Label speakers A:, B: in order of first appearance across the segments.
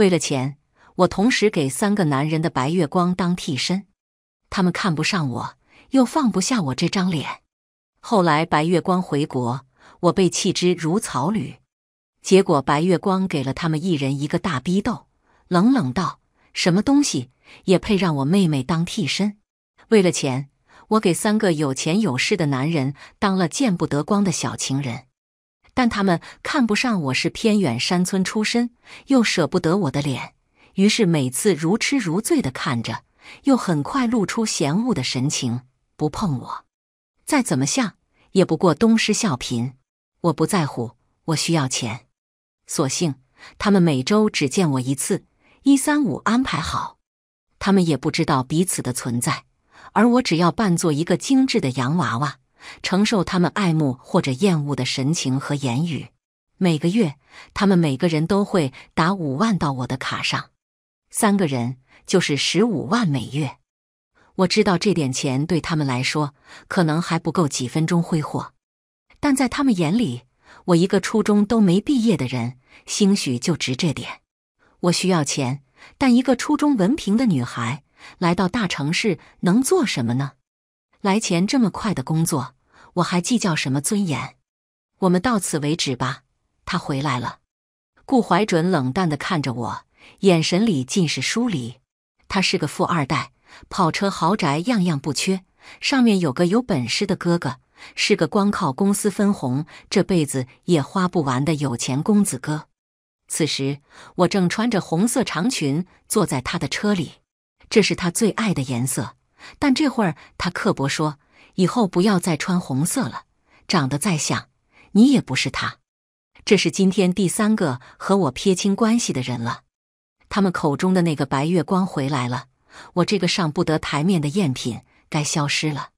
A: 为了钱，我同时给三个男人的白月光当替身，他们看不上我，又放不下我这张脸。后来白月光回国，我被弃之如草履。结果白月光给了他们一人一个大逼斗，冷冷道：“什么东西也配让我妹妹当替身？为了钱，我给三个有钱有势的男人当了见不得光的小情人。”但他们看不上我，是偏远山村出身，又舍不得我的脸，于是每次如痴如醉的看着，又很快露出嫌恶的神情，不碰我。再怎么像，也不过东施效颦。我不在乎，我需要钱。所幸他们每周只见我一次，一三五安排好，他们也不知道彼此的存在，而我只要扮作一个精致的洋娃娃。承受他们爱慕或者厌恶的神情和言语。每个月，他们每个人都会打五万到我的卡上，三个人就是十五万每月。我知道这点钱对他们来说可能还不够几分钟挥霍，但在他们眼里，我一个初中都没毕业的人，兴许就值这点。我需要钱，但一个初中文凭的女孩来到大城市能做什么呢？来钱这么快的工作，我还计较什么尊严？我们到此为止吧。他回来了。顾怀准冷淡的看着我，眼神里尽是疏离。他是个富二代，跑车、豪宅样样不缺，上面有个有本事的哥哥，是个光靠公司分红，这辈子也花不完的有钱公子哥。此时，我正穿着红色长裙坐在他的车里，这是他最爱的颜色。但这会儿他刻薄说：“以后不要再穿红色了，长得再像，你也不是他。”这是今天第三个和我撇清关系的人了。他们口中的那个白月光回来了，我这个上不得台面的赝品该消失了。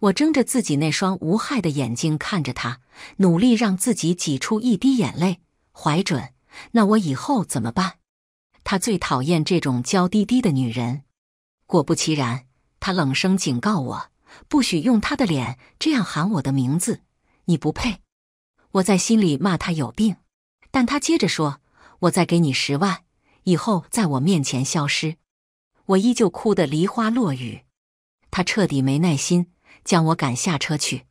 A: 我睁着自己那双无害的眼睛看着他，努力让自己挤出一滴眼泪。怀准，那我以后怎么办？他最讨厌这种娇滴滴的女人。果不其然。他冷声警告我：“不许用他的脸这样喊我的名字，你不配。”我在心里骂他有病，但他接着说：“我再给你十万，以后在我面前消失。”我依旧哭得梨花落雨。他彻底没耐心，将我赶下车去，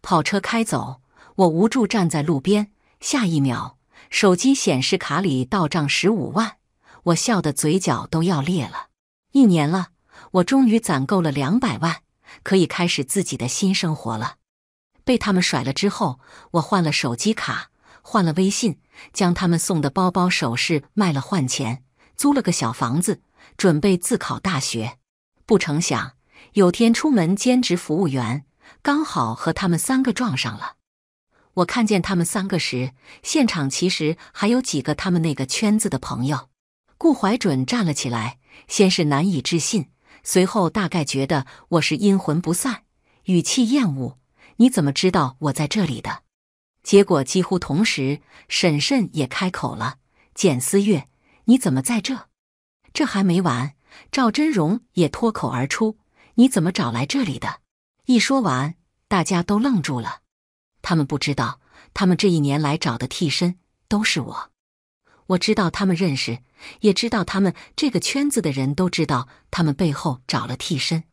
A: 跑车开走。我无助站在路边。下一秒，手机显示卡里到账十五万，我笑得嘴角都要裂了。一年了。我终于攒够了两百万，可以开始自己的新生活了。被他们甩了之后，我换了手机卡，换了微信，将他们送的包包首饰卖了换钱，租了个小房子，准备自考大学。不成想，有天出门兼职服务员，刚好和他们三个撞上了。我看见他们三个时，现场其实还有几个他们那个圈子的朋友。顾怀准站了起来，先是难以置信。随后大概觉得我是阴魂不散，语气厌恶。你怎么知道我在这里的？结果几乎同时，沈慎也开口了：“简思月，你怎么在这？”这还没完，赵真容也脱口而出：“你怎么找来这里的？”一说完，大家都愣住了。他们不知道，他们这一年来找的替身都是我。我知道他们认识。也知道他们这个圈子的人都知道，他们背后找了替身。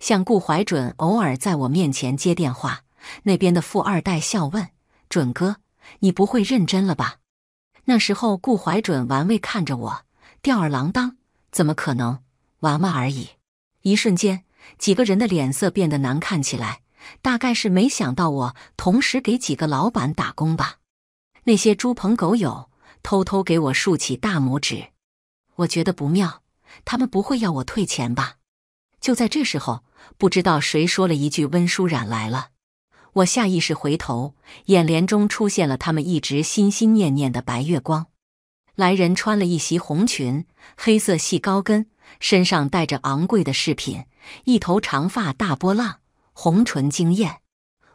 A: 像顾怀准偶尔在我面前接电话，那边的富二代笑问：“准哥，你不会认真了吧？”那时候，顾怀准玩味看着我，吊儿郎当，怎么可能？玩玩而已。一瞬间，几个人的脸色变得难看起来，大概是没想到我同时给几个老板打工吧。那些猪朋狗友偷偷给我竖起大拇指。我觉得不妙，他们不会要我退钱吧？就在这时候，不知道谁说了一句：“温书染来了。”我下意识回头，眼帘中出现了他们一直心心念念的白月光。来人穿了一袭红裙，黑色细高跟，身上带着昂贵的饰品，一头长发大波浪，红唇惊艳。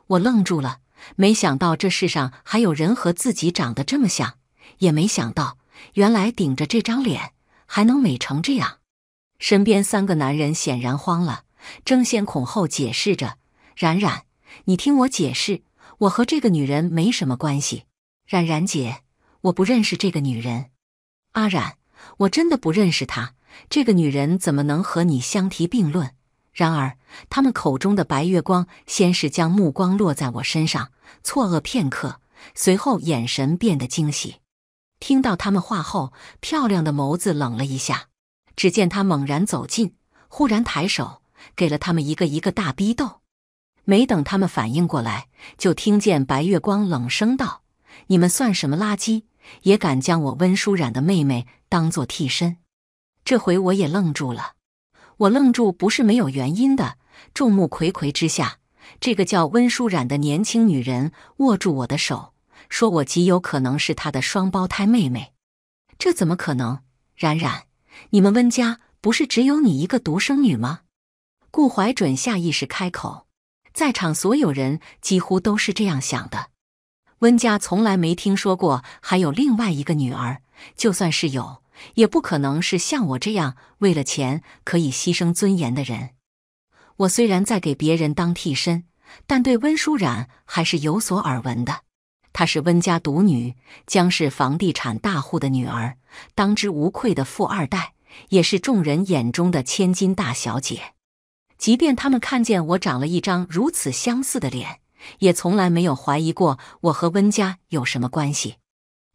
A: 我愣住了，没想到这世上还有人和自己长得这么像，也没想到原来顶着这张脸。还能美成这样，身边三个男人显然慌了，争先恐后解释着：“冉冉，你听我解释，我和这个女人没什么关系。”“冉冉姐，我不认识这个女人。”“阿冉，我真的不认识她。这个女人怎么能和你相提并论？”然而，他们口中的白月光先是将目光落在我身上，错愕片刻，随后眼神变得惊喜。听到他们话后，漂亮的眸子冷了一下。只见他猛然走近，忽然抬手给了他们一个一个大逼斗。没等他们反应过来，就听见白月光冷声道：“你们算什么垃圾，也敢将我温舒染的妹妹当做替身？”这回我也愣住了。我愣住不是没有原因的。众目睽睽之下，这个叫温舒染的年轻女人握住我的手。说我极有可能是他的双胞胎妹妹，这怎么可能？冉冉，你们温家不是只有你一个独生女吗？顾怀准下意识开口，在场所有人几乎都是这样想的。温家从来没听说过还有另外一个女儿，就算是有，也不可能是像我这样为了钱可以牺牲尊严的人。我虽然在给别人当替身，但对温舒冉还是有所耳闻的。她是温家独女，江氏房地产大户的女儿，当之无愧的富二代，也是众人眼中的千金大小姐。即便他们看见我长了一张如此相似的脸，也从来没有怀疑过我和温家有什么关系。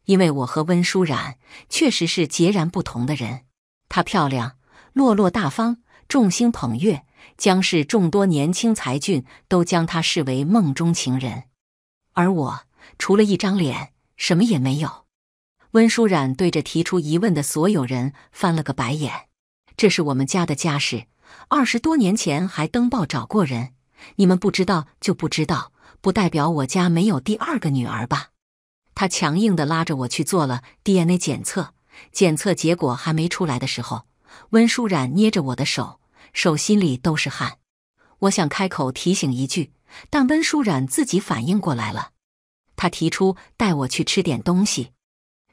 A: 因为我和温舒冉确实是截然不同的人。她漂亮，落落大方，众星捧月，江氏众多年轻才俊都将她视为梦中情人，而我。除了一张脸，什么也没有。温舒冉对着提出疑问的所有人翻了个白眼：“这是我们家的家事，二十多年前还登报找过人，你们不知道就不知道，不代表我家没有第二个女儿吧？”他强硬的拉着我去做了 DNA 检测，检测结果还没出来的时候，温舒冉捏着我的手，手心里都是汗。我想开口提醒一句，但温舒冉自己反应过来了。他提出带我去吃点东西，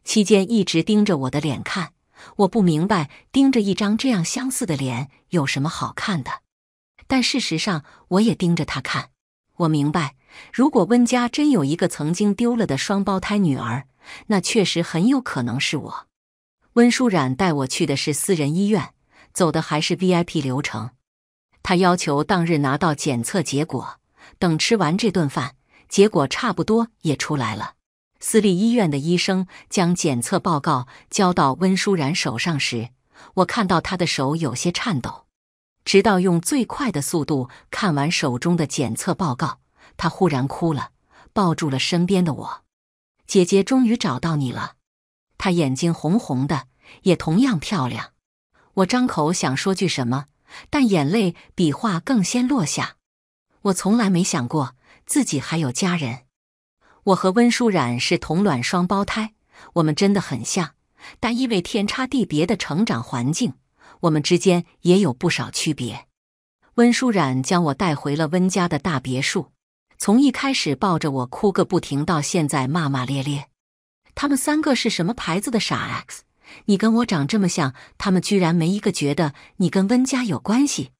A: 期间一直盯着我的脸看。我不明白盯着一张这样相似的脸有什么好看的，但事实上我也盯着他看。我明白，如果温家真有一个曾经丢了的双胞胎女儿，那确实很有可能是我。温舒冉带我去的是私人医院，走的还是 V I P 流程。他要求当日拿到检测结果，等吃完这顿饭。结果差不多也出来了。私立医院的医生将检测报告交到温舒然手上时，我看到他的手有些颤抖。直到用最快的速度看完手中的检测报告，他忽然哭了，抱住了身边的我。姐姐终于找到你了。她眼睛红红的，也同样漂亮。我张口想说句什么，但眼泪比话更先落下。我从来没想过。自己还有家人，我和温舒冉是同卵双胞胎，我们真的很像，但因为天差地别的成长环境，我们之间也有不少区别。温舒冉将我带回了温家的大别墅，从一开始抱着我哭个不停，到现在骂骂咧咧。他们三个是什么牌子的傻 X？你跟我长这么像，他们居然没一个觉得你跟温家有关系，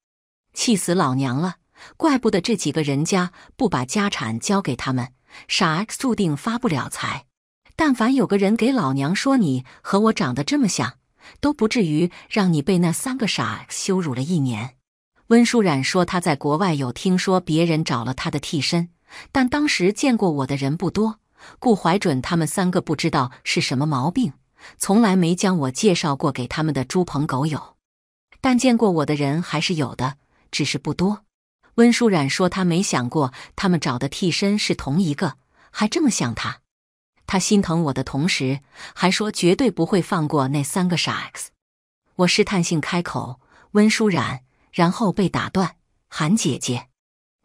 A: 气死老娘了！怪不得这几个人家不把家产交给他们，傻 x 注定发不了财。但凡有个人给老娘说你和我长得这么像，都不至于让你被那三个傻羞辱了一年。温舒冉说她在国外有听说别人找了他的替身，但当时见过我的人不多。顾怀准他们三个不知道是什么毛病，从来没将我介绍过给他们的猪朋狗友。但见过我的人还是有的，只是不多。温淑冉说：“她没想过他们找的替身是同一个，还这么像他。他心疼我的同时，还说绝对不会放过那三个傻 X。”我试探性开口：“温淑冉。”然后被打断，喊姐姐。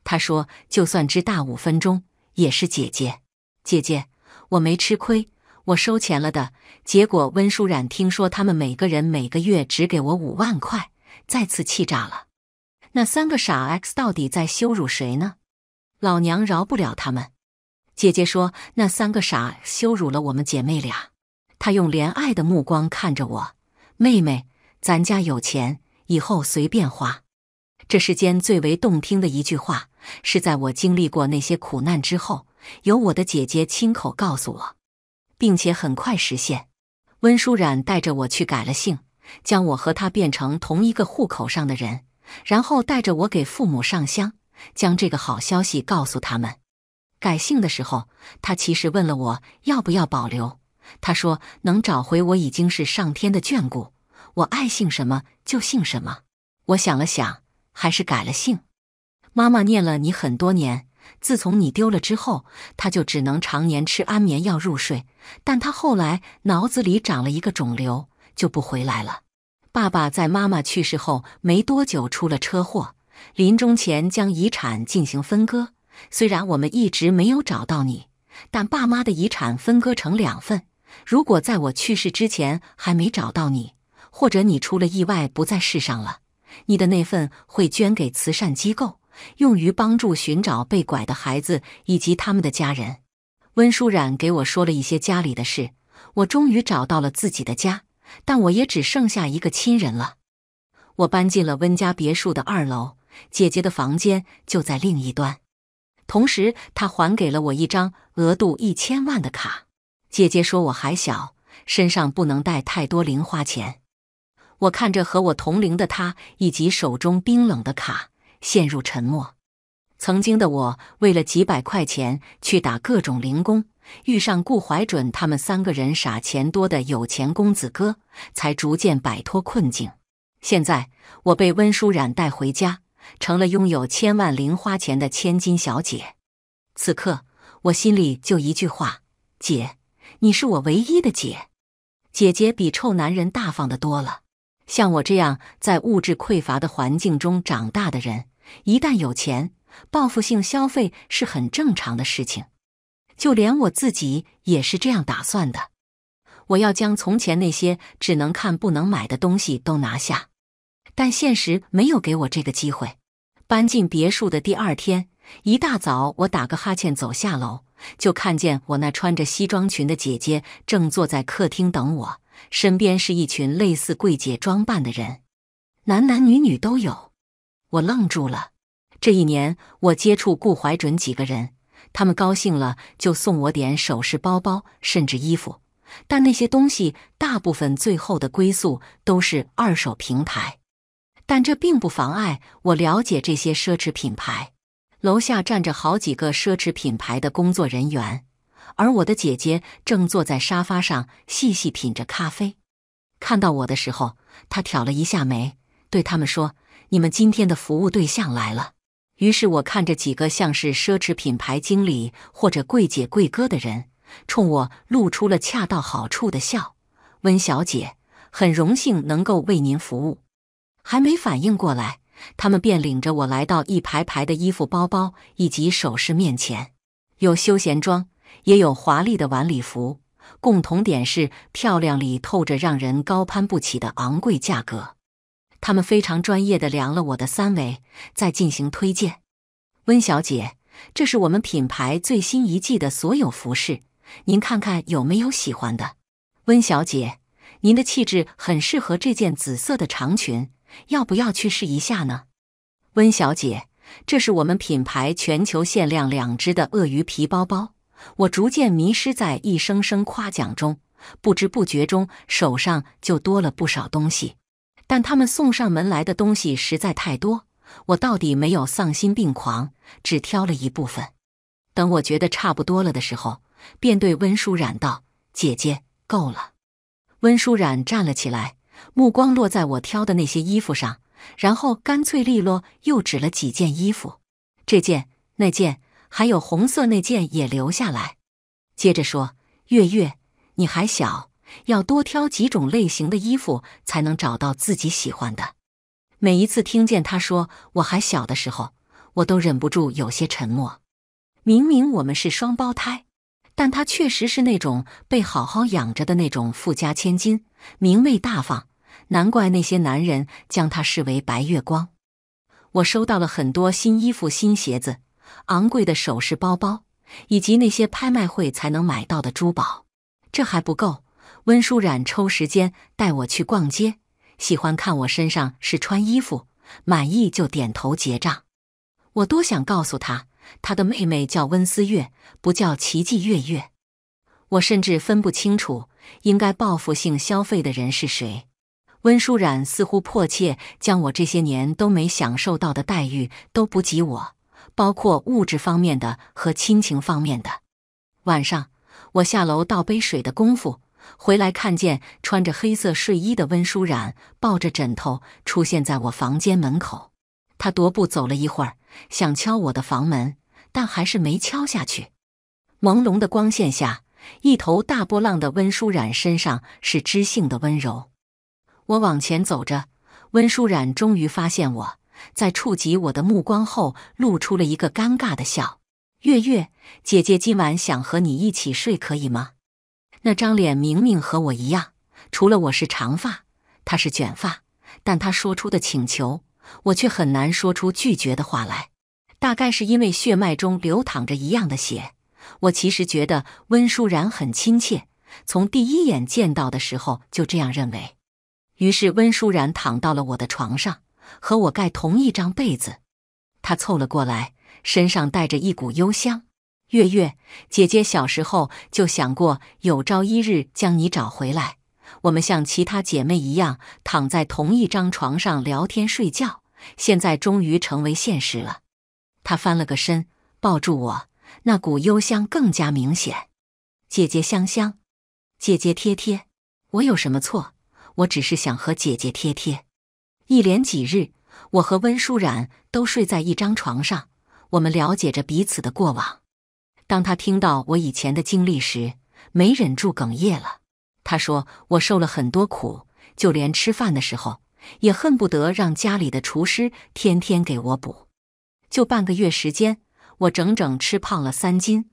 A: 他说：“就算只大五分钟，也是姐姐，姐姐。我没吃亏，我收钱了的结果。”温淑冉听说他们每个人每个月只给我五万块，再次气炸了。那三个傻 X 到底在羞辱谁呢？老娘饶不了他们！姐姐说：“那三个傻羞辱了我们姐妹俩。”她用怜爱的目光看着我，妹妹，咱家有钱，以后随便花。这世间最为动听的一句话，是在我经历过那些苦难之后，由我的姐姐亲口告诉我，并且很快实现。温舒冉带着我去改了姓，将我和她变成同一个户口上的人。然后带着我给父母上香，将这个好消息告诉他们。改姓的时候，他其实问了我要不要保留。他说能找回我已经是上天的眷顾，我爱姓什么就姓什么。我想了想，还是改了姓。妈妈念了你很多年，自从你丢了之后，她就只能常年吃安眠药入睡。但她后来脑子里长了一个肿瘤，就不回来了。爸爸在妈妈去世后没多久出了车祸，临终前将遗产进行分割。虽然我们一直没有找到你，但爸妈的遗产分割成两份。如果在我去世之前还没找到你，或者你出了意外不在世上了，你的那份会捐给慈善机构，用于帮助寻找被拐的孩子以及他们的家人。温淑冉给我说了一些家里的事，我终于找到了自己的家。但我也只剩下一个亲人了。我搬进了温家别墅的二楼，姐姐的房间就在另一端。同时，他还给了我一张额度一千万的卡。姐姐说我还小，身上不能带太多零花钱。我看着和我同龄的她，以及手中冰冷的卡，陷入沉默。曾经的我，为了几百块钱去打各种零工。遇上顾怀准，他们三个人傻钱多的有钱公子哥，才逐渐摆脱困境。现在我被温舒染带回家，成了拥有千万零花钱的千金小姐。此刻我心里就一句话：姐，你是我唯一的姐。姐姐比臭男人大方的多了。像我这样在物质匮乏的环境中长大的人，一旦有钱，报复性消费是很正常的事情。就连我自己也是这样打算的，我要将从前那些只能看不能买的东西都拿下，但现实没有给我这个机会。搬进别墅的第二天一大早，我打个哈欠走下楼，就看见我那穿着西装裙的姐姐正坐在客厅等我，身边是一群类似柜姐装扮的人，男男女女都有。我愣住了。这一年，我接触顾怀准几个人。他们高兴了，就送我点首饰、包包，甚至衣服。但那些东西大部分最后的归宿都是二手平台。但这并不妨碍我了解这些奢侈品牌。楼下站着好几个奢侈品牌的工作人员，而我的姐姐正坐在沙发上细细品着咖啡。看到我的时候，她挑了一下眉，对他们说：“你们今天的服务对象来了。”于是我看着几个像是奢侈品牌经理或者柜姐柜哥的人，冲我露出了恰到好处的笑。温小姐，很荣幸能够为您服务。还没反应过来，他们便领着我来到一排排的衣服、包包以及首饰面前，有休闲装，也有华丽的晚礼服，共同点是漂亮里透着让人高攀不起的昂贵价格。他们非常专业的量了我的三围，再进行推荐。温小姐，这是我们品牌最新一季的所有服饰，您看看有没有喜欢的。温小姐，您的气质很适合这件紫色的长裙，要不要去试一下呢？温小姐，这是我们品牌全球限量两只的鳄鱼皮包包。我逐渐迷失在一声声夸奖中，不知不觉中手上就多了不少东西。但他们送上门来的东西实在太多，我到底没有丧心病狂，只挑了一部分。等我觉得差不多了的时候，便对温舒染道：“姐姐，够了。”温舒染站了起来，目光落在我挑的那些衣服上，然后干脆利落又指了几件衣服：“这件、那件，还有红色那件也留下来。”接着说：“月月，你还小。”要多挑几种类型的衣服，才能找到自己喜欢的。每一次听见他说我还小的时候，我都忍不住有些沉默。明明我们是双胞胎，但他确实是那种被好好养着的那种富家千金，明媚大方，难怪那些男人将她视为白月光。我收到了很多新衣服、新鞋子，昂贵的首饰、包包，以及那些拍卖会才能买到的珠宝。这还不够。温舒染抽时间带我去逛街，喜欢看我身上是穿衣服，满意就点头结账。我多想告诉他，他的妹妹叫温思月，不叫奇迹月月。我甚至分不清楚应该报复性消费的人是谁。温舒染似乎迫切将我这些年都没享受到的待遇都不及我，包括物质方面的和亲情方面的。晚上，我下楼倒杯水的功夫。回来看见穿着黑色睡衣的温舒染抱着枕头出现在我房间门口，他踱步走了一会儿，想敲我的房门，但还是没敲下去。朦胧的光线下，一头大波浪的温舒染身上是知性的温柔。我往前走着，温舒染终于发现我在触及我的目光后，露出了一个尴尬的笑。月月姐姐今晚想和你一起睡，可以吗？那张脸明明和我一样，除了我是长发，他是卷发。但他说出的请求，我却很难说出拒绝的话来。大概是因为血脉中流淌着一样的血，我其实觉得温舒然很亲切。从第一眼见到的时候就这样认为。于是温舒然躺到了我的床上，和我盖同一张被子。他凑了过来，身上带着一股幽香。月月姐姐小时候就想过有朝一日将你找回来。我们像其他姐妹一样躺在同一张床上聊天、睡觉，现在终于成为现实了。她翻了个身，抱住我，那股幽香更加明显。姐姐香香，姐姐贴贴，我有什么错？我只是想和姐姐贴贴。一连几日，我和温舒冉都睡在一张床上，我们了解着彼此的过往。当他听到我以前的经历时，没忍住哽咽了。他说：“我受了很多苦，就连吃饭的时候，也恨不得让家里的厨师天天给我补。就半个月时间，我整整吃胖了三斤。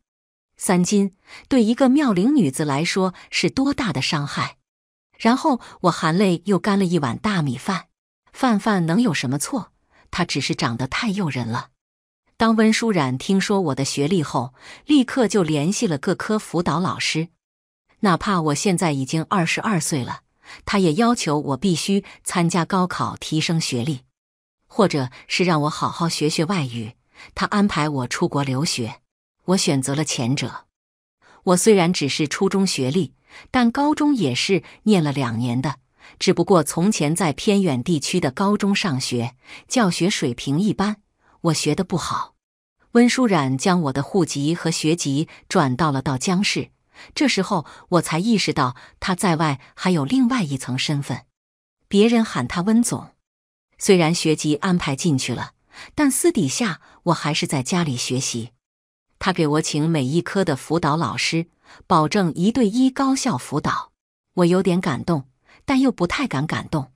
A: 三斤对一个妙龄女子来说是多大的伤害？”然后我含泪又干了一碗大米饭。饭饭能有什么错？它只是长得太诱人了。当温舒冉听说我的学历后，立刻就联系了各科辅导老师。哪怕我现在已经二十二岁了，他也要求我必须参加高考提升学历，或者是让我好好学学外语。他安排我出国留学，我选择了前者。我虽然只是初中学历，但高中也是念了两年的，只不过从前在偏远地区的高中上学，教学水平一般。我学的不好，温舒染将我的户籍和学籍转到了到江市。这时候我才意识到他在外还有另外一层身份，别人喊他温总。虽然学籍安排进去了，但私底下我还是在家里学习。他给我请每一科的辅导老师，保证一对一高效辅导。我有点感动，但又不太敢感动。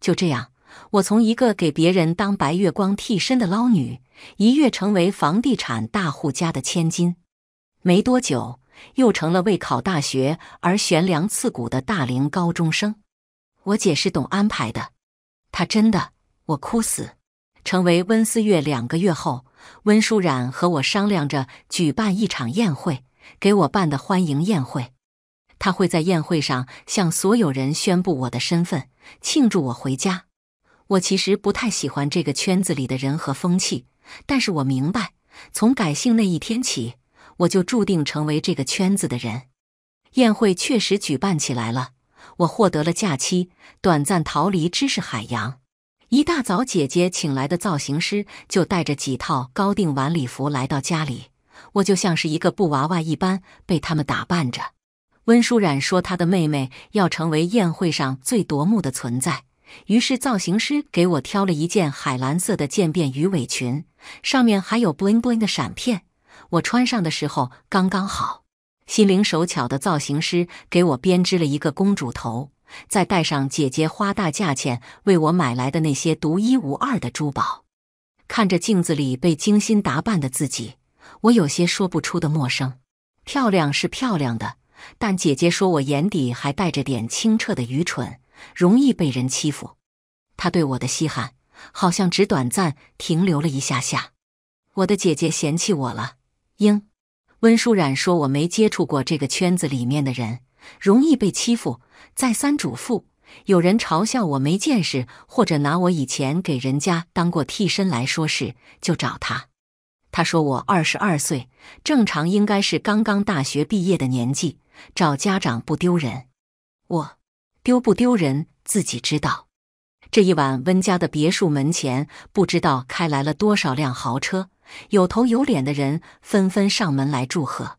A: 就这样。我从一个给别人当白月光替身的捞女，一跃成为房地产大户家的千金，没多久又成了为考大学而悬梁刺骨的大龄高中生。我姐是懂安排的，她真的我哭死。成为温思月两个月后，温舒染和我商量着举办一场宴会，给我办的欢迎宴会。他会在宴会上向所有人宣布我的身份，庆祝我回家。我其实不太喜欢这个圈子里的人和风气，但是我明白，从改姓那一天起，我就注定成为这个圈子的人。宴会确实举办起来了，我获得了假期，短暂逃离知识海洋。一大早，姐姐请来的造型师就带着几套高定晚礼服来到家里，我就像是一个布娃娃一般被他们打扮着。温舒冉说，她的妹妹要成为宴会上最夺目的存在。于是造型师给我挑了一件海蓝色的渐变鱼尾裙，上面还有 bling bling 的闪片。我穿上的时候刚刚好。心灵手巧的造型师给我编织了一个公主头，再带上姐姐花大价钱为我买来的那些独一无二的珠宝。看着镜子里被精心打扮的自己，我有些说不出的陌生。漂亮是漂亮的，但姐姐说我眼底还带着点清澈的愚蠢。容易被人欺负，他对我的稀罕好像只短暂停留了一下下。我的姐姐嫌弃我了。英温舒冉说我没接触过这个圈子里面的人，容易被欺负。再三嘱咐，有人嘲笑我没见识，或者拿我以前给人家当过替身来说事，就找他。他说我二十二岁，正常应该是刚刚大学毕业的年纪，找家长不丢人。我。丢不丢人自己知道。这一晚，温家的别墅门前不知道开来了多少辆豪车，有头有脸的人纷纷上门来祝贺。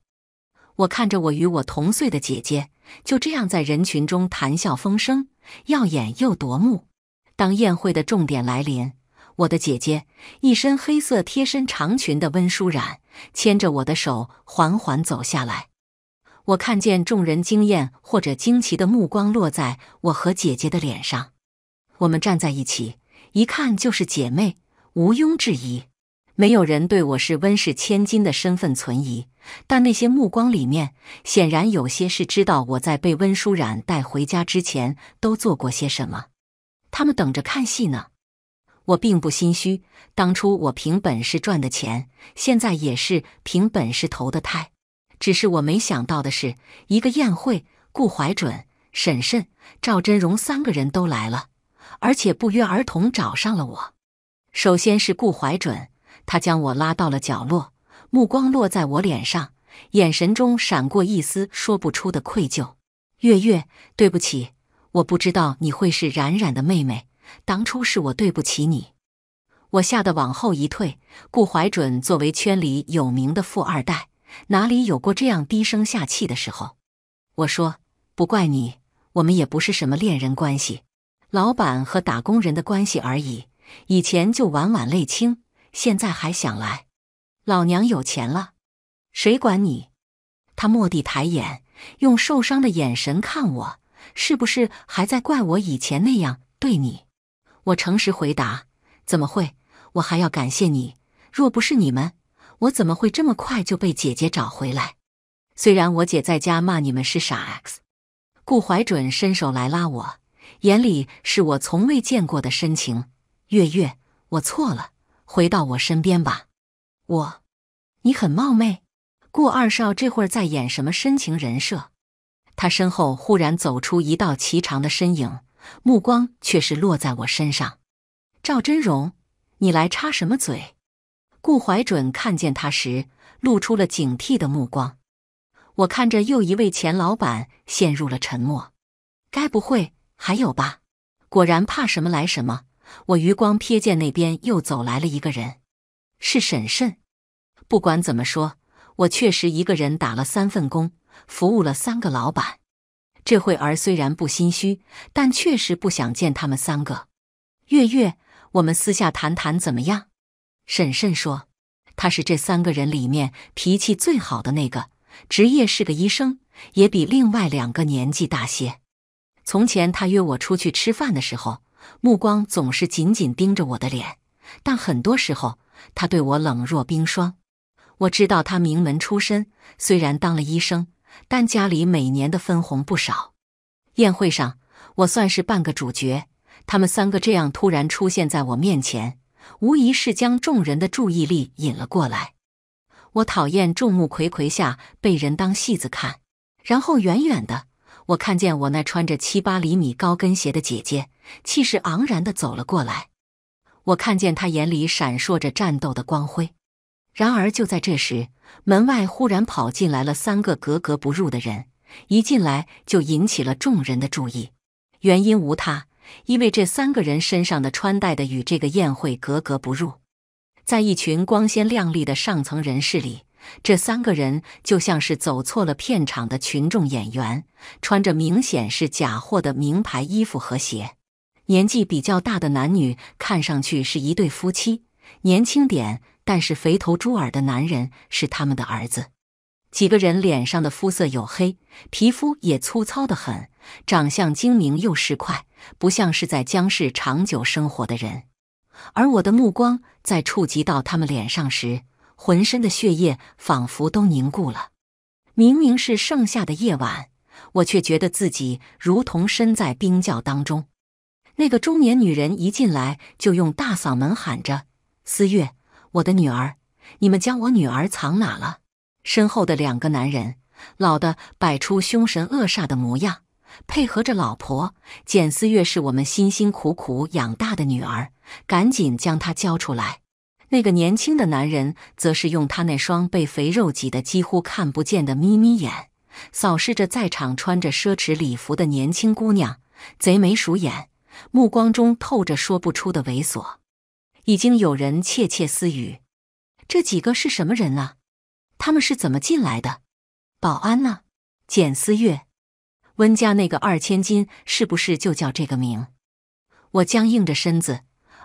A: 我看着我与我同岁的姐姐，就这样在人群中谈笑风生，耀眼又夺目。当宴会的重点来临，我的姐姐一身黑色贴身长裙的温舒冉，牵着我的手缓缓走下来。我看见众人惊艳或者惊奇的目光落在我和姐姐的脸上，我们站在一起，一看就是姐妹，毋庸置疑。没有人对我是温氏千金的身份存疑，但那些目光里面显然有些是知道我在被温舒染带回家之前都做过些什么，他们等着看戏呢。我并不心虚，当初我凭本事赚的钱，现在也是凭本事投的胎。只是我没想到的是，一个宴会，顾怀准、沈慎、赵真荣三个人都来了，而且不约而同找上了我。首先是顾怀准，他将我拉到了角落，目光落在我脸上，眼神中闪过一丝说不出的愧疚。月月，对不起，我不知道你会是冉冉的妹妹，当初是我对不起你。我吓得往后一退。顾怀准作为圈里有名的富二代。哪里有过这样低声下气的时候？我说不怪你，我们也不是什么恋人关系，老板和打工人的关系而已。以前就晚晚累清，现在还想来？老娘有钱了，谁管你？他蓦地抬眼，用受伤的眼神看我，是不是还在怪我以前那样对你？我诚实回答：怎么会？我还要感谢你，若不是你们。我怎么会这么快就被姐姐找回来？虽然我姐在家骂你们是傻 x。顾怀准伸手来拉我，眼里是我从未见过的深情。月月，我错了，回到我身边吧。我，你很冒昧。顾二少这会儿在演什么深情人设？他身后忽然走出一道颀长的身影，目光却是落在我身上。赵真荣，你来插什么嘴？顾怀准看见他时，露出了警惕的目光。我看着又一位前老板，陷入了沉默。该不会还有吧？果然，怕什么来什么。我余光瞥见那边又走来了一个人，是沈慎。不管怎么说，我确实一个人打了三份工，服务了三个老板。这会儿虽然不心虚，但确实不想见他们三个。月月，我们私下谈谈怎么样？婶婶说：“他是这三个人里面脾气最好的那个，职业是个医生，也比另外两个年纪大些。从前他约我出去吃饭的时候，目光总是紧紧盯着我的脸，但很多时候他对我冷若冰霜。我知道他名门出身，虽然当了医生，但家里每年的分红不少。宴会上，我算是半个主角。他们三个这样突然出现在我面前。”无疑是将众人的注意力引了过来。我讨厌众目睽睽下被人当戏子看。然后远远的，我看见我那穿着七八厘米高跟鞋的姐姐，气势昂然的走了过来。我看见她眼里闪烁着战斗的光辉。然而就在这时，门外忽然跑进来了三个格格不入的人，一进来就引起了众人的注意。原因无他。因为这三个人身上的穿戴的与这个宴会格格不入，在一群光鲜亮丽的上层人士里，这三个人就像是走错了片场的群众演员，穿着明显是假货的名牌衣服和鞋。年纪比较大的男女看上去是一对夫妻，年轻点但是肥头猪耳的男人是他们的儿子。几个人脸上的肤色黝黑，皮肤也粗糙的很，长相精明又市侩，不像是在江市长久生活的人，而我的目光在触及到他们脸上时，浑身的血液仿佛都凝固了。明明是盛夏的夜晚，我却觉得自己如同身在冰窖当中。那个中年女人一进来就用大嗓门喊着：“思月，我的女儿，你们将我女儿藏哪了？”身后的两个男人，老的摆出凶神恶煞的模样。配合着老婆简思月是我们辛辛苦苦养大的女儿，赶紧将她交出来。那个年轻的男人则是用他那双被肥肉挤得几乎看不见的眯眯眼，扫视着在场穿着奢侈礼服的年轻姑娘，贼眉鼠眼，目光中透着说不出的猥琐。已经有人窃窃私语：“这几个是什么人啊？他们是怎么进来的？保安呢？简思月。”温家那个二千金是不是就叫这个名？我僵硬着身子，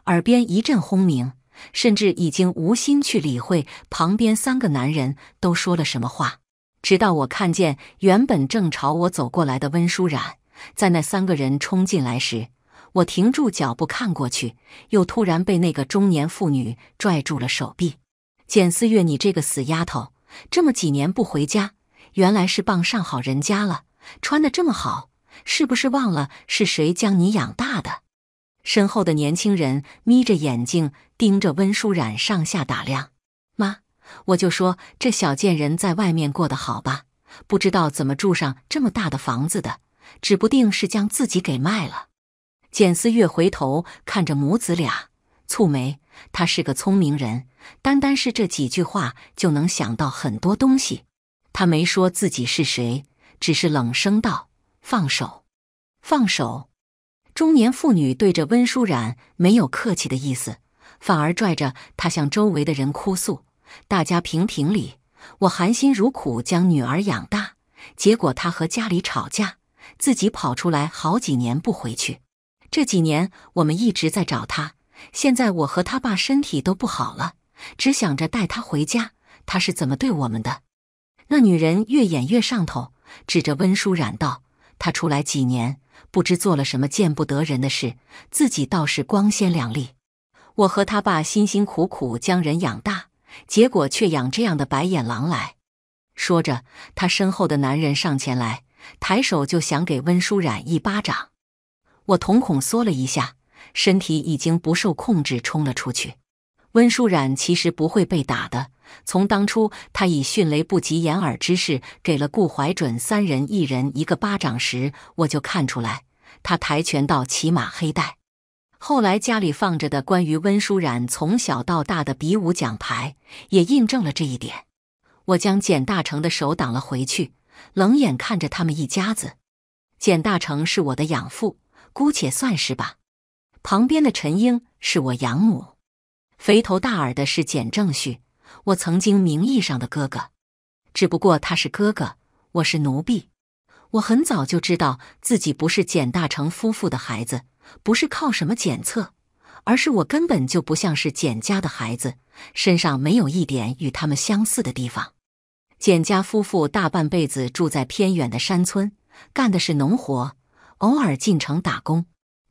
A: 耳边一阵轰鸣，甚至已经无心去理会旁边三个男人都说了什么话。直到我看见原本正朝我走过来的温舒然，在那三个人冲进来时，我停住脚步看过去，又突然被那个中年妇女拽住了手臂。简思月，你这个死丫头，这么几年不回家，原来是傍上好人家了。穿的这么好，是不是忘了是谁将你养大的？身后的年轻人眯着眼睛盯着温舒冉上下打量。妈，我就说这小贱人在外面过得好吧？不知道怎么住上这么大的房子的，指不定是将自己给卖了。简思月回头看着母子俩，蹙眉。他是个聪明人，单单是这几句话就能想到很多东西。他没说自己是谁。只是冷声道：“放手，放手！”中年妇女对着温舒然没有客气的意思，反而拽着她向周围的人哭诉：“大家评评理！我含辛茹苦将女儿养大，结果她和家里吵架，自己跑出来好几年不回去。这几年我们一直在找她，现在我和她爸身体都不好了，只想着带她回家。她是怎么对我们的？”那女人越演越上头。指着温舒染道：“他出来几年，不知做了什么见不得人的事，自己倒是光鲜亮丽。我和他爸辛辛苦苦将人养大，结果却养这样的白眼狼来。”说着，他身后的男人上前来，抬手就想给温舒染一巴掌。我瞳孔缩了一下，身体已经不受控制冲了出去。温舒染其实不会被打的。从当初他以迅雷不及掩耳之势给了顾怀准三人一人一个巴掌时，我就看出来他跆拳道起码黑带。后来家里放着的关于温舒染从小到大的比武奖牌，也印证了这一点。我将简大成的手挡了回去，冷眼看着他们一家子。简大成是我的养父，姑且算是吧。旁边的陈英是我养母，肥头大耳的是简正旭。我曾经名义上的哥哥，只不过他是哥哥，我是奴婢。我很早就知道自己不是简大成夫妇的孩子，不是靠什么检测，而是我根本就不像是简家的孩子，身上没有一点与他们相似的地方。简家夫妇大半辈子住在偏远的山村，干的是农活，偶尔进城打工。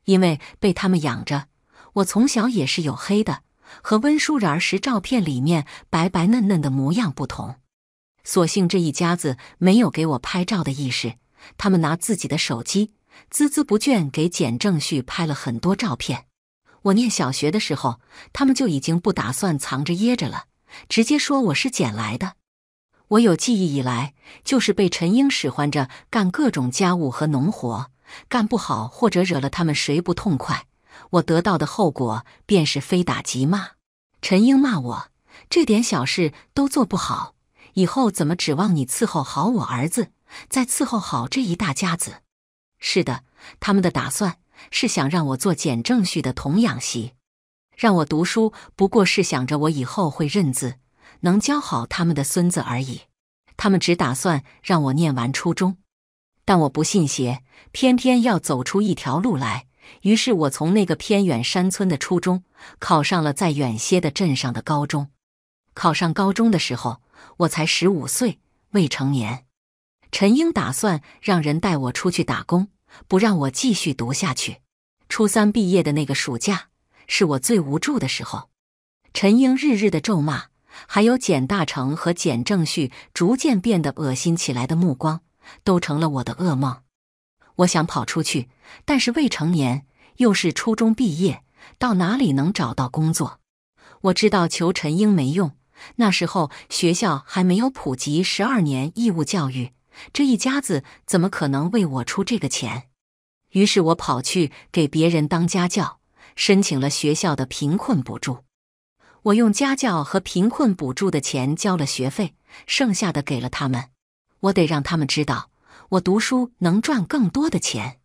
A: 因为被他们养着，我从小也是黝黑的。和温淑然时照片里面白白嫩嫩的模样不同，所幸这一家子没有给我拍照的意识，他们拿自己的手机孜孜不倦给简正旭拍了很多照片。我念小学的时候，他们就已经不打算藏着掖着了，直接说我是捡来的。我有记忆以来，就是被陈英使唤着干各种家务和农活，干不好或者惹了他们谁不痛快。我得到的后果便是非打即骂。陈英骂我，这点小事都做不好，以后怎么指望你伺候好我儿子，再伺候好这一大家子？是的，他们的打算是想让我做简正旭的童养媳，让我读书不过是想着我以后会认字，能教好他们的孙子而已。他们只打算让我念完初中，但我不信邪，偏偏要走出一条路来。于是我从那个偏远山村的初中考上了在远些的镇上的高中。考上高中的时候，我才十五岁，未成年。陈英打算让人带我出去打工，不让我继续读下去。初三毕业的那个暑假，是我最无助的时候。陈英日日的咒骂，还有简大成和简正旭逐渐变得恶心起来的目光，都成了我的噩梦。我想跑出去，但是未成年，又是初中毕业，到哪里能找到工作？我知道求陈英没用，那时候学校还没有普及十二年义务教育，这一家子怎么可能为我出这个钱？于是我跑去给别人当家教，申请了学校的贫困补助。我用家教和贫困补助的钱交了学费，剩下的给了他们。我得让他们知道。我读书能赚更多的钱。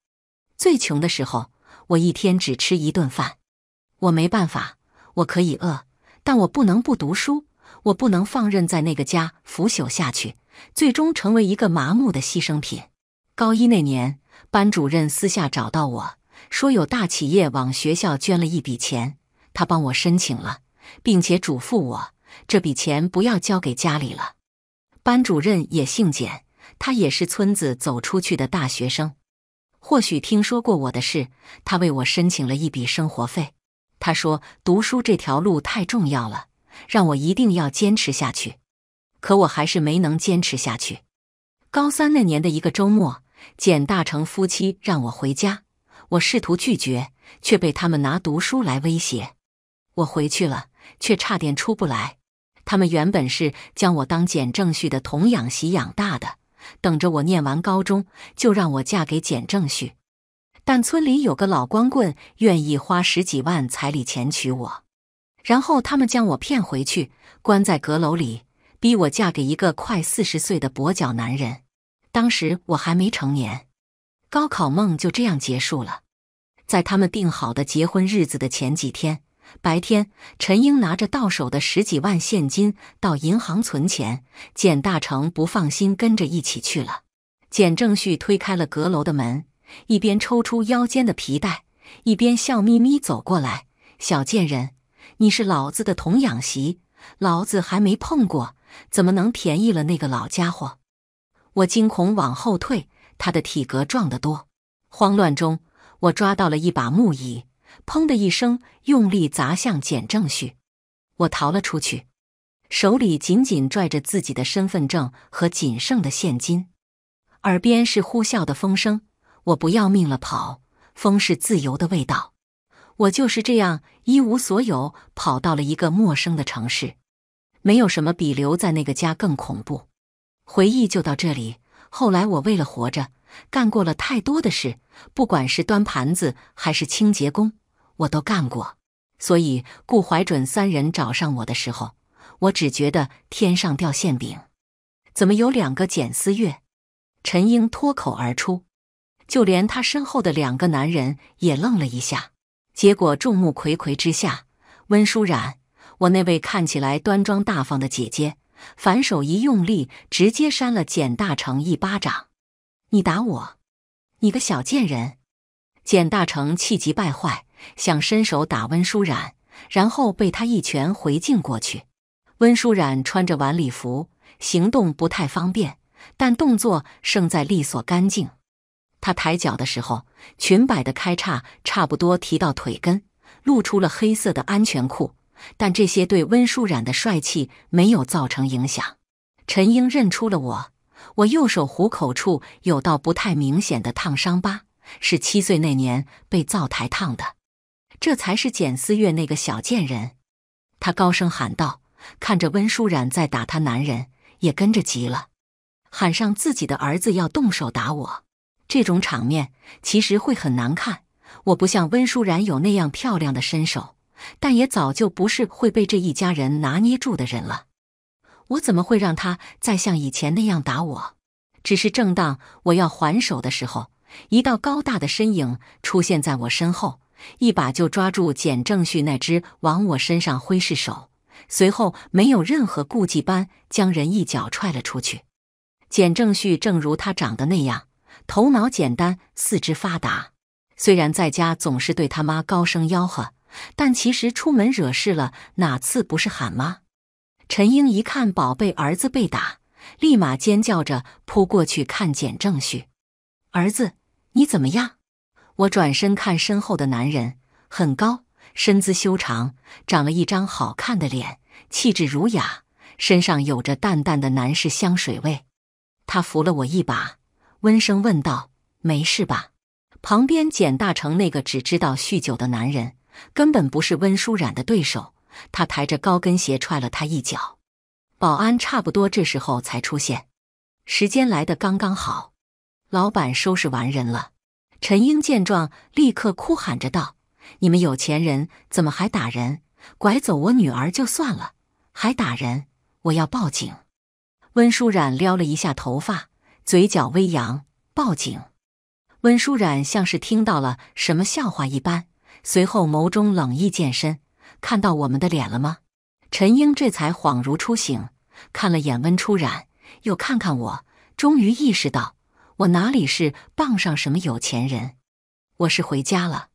A: 最穷的时候，我一天只吃一顿饭。我没办法，我可以饿，但我不能不读书。我不能放任在那个家腐朽下去，最终成为一个麻木的牺牲品。高一那年，班主任私下找到我，说有大企业往学校捐了一笔钱，他帮我申请了，并且嘱咐我这笔钱不要交给家里了。班主任也姓简。他也是村子走出去的大学生，或许听说过我的事。他为我申请了一笔生活费，他说读书这条路太重要了，让我一定要坚持下去。可我还是没能坚持下去。高三那年的一个周末，简大成夫妻让我回家，我试图拒绝，却被他们拿读书来威胁。我回去了，却差点出不来。他们原本是将我当简正旭的童养媳养大的。等着我念完高中，就让我嫁给简正旭。但村里有个老光棍愿意花十几万彩礼钱娶我，然后他们将我骗回去，关在阁楼里，逼我嫁给一个快四十岁的跛脚男人。当时我还没成年，高考梦就这样结束了。在他们定好的结婚日子的前几天。白天，陈英拿着到手的十几万现金到银行存钱，简大成不放心，跟着一起去了。简正旭推开了阁楼的门，一边抽出腰间的皮带，一边笑眯眯走过来：“小贱人，你是老子的童养媳，老子还没碰过，怎么能便宜了那个老家伙？”我惊恐往后退，他的体格壮得多。慌乱中，我抓到了一把木椅。砰的一声，用力砸向简正旭。我逃了出去，手里紧紧拽着自己的身份证和仅剩的现金。耳边是呼啸的风声，我不要命了，跑。风是自由的味道。我就是这样一无所有，跑到了一个陌生的城市。没有什么比留在那个家更恐怖。回忆就到这里。后来我为了活着，干过了太多的事，不管是端盘子还是清洁工。我都干过，所以顾怀准三人找上我的时候，我只觉得天上掉馅饼。怎么有两个简思月？陈英脱口而出，就连他身后的两个男人也愣了一下。结果众目睽睽之下，温舒染，我那位看起来端庄大方的姐姐，反手一用力，直接扇了简大成一巴掌：“你打我，你个小贱人！”简大成气急败坏。想伸手打温舒染，然后被他一拳回敬过去。温舒染穿着晚礼服，行动不太方便，但动作胜在利索干净。他抬脚的时候，裙摆的开叉差不多提到腿根，露出了黑色的安全裤。但这些对温舒染的帅气没有造成影响。陈英认出了我，我右手虎口处有道不太明显的烫伤疤，是七岁那年被灶台烫的。这才是简思月那个小贱人，她高声喊道：“看着温舒然在打她男人，也跟着急了，喊上自己的儿子要动手打我。这种场面其实会很难看。我不像温舒然有那样漂亮的身手，但也早就不是会被这一家人拿捏住的人了。我怎么会让他再像以前那样打我？只是正当我要还手的时候，一道高大的身影出现在我身后。”一把就抓住简正旭那只往我身上挥是手，随后没有任何顾忌般将人一脚踹了出去。简正旭正如他长得那样，头脑简单，四肢发达。虽然在家总是对他妈高声吆喝，但其实出门惹事了哪次不是喊妈？陈英一看宝贝儿子被打，立马尖叫着扑过去看简正旭，儿子你怎么样？我转身看身后的男人，很高，身姿修长，长了一张好看的脸，气质儒雅，身上有着淡淡的男士香水味。他扶了我一把，温声问道：“没事吧？”旁边简大成那个只知道酗酒的男人根本不是温舒染的对手，他抬着高跟鞋踹了他一脚。保安差不多这时候才出现，时间来得刚刚好，老板收拾完人了。陈英见状，立刻哭喊着道：“你们有钱人怎么还打人？拐走我女儿就算了，还打人！我要报警！”温舒染撩了一下头发，嘴角微扬：“报警！”温舒染像是听到了什么笑话一般，随后眸中冷意渐深：“看到我们的脸了吗？”陈英这才恍如初醒，看了眼温初染，又看看我，终于意识到。我哪里是傍上什么有钱人，我是回家了。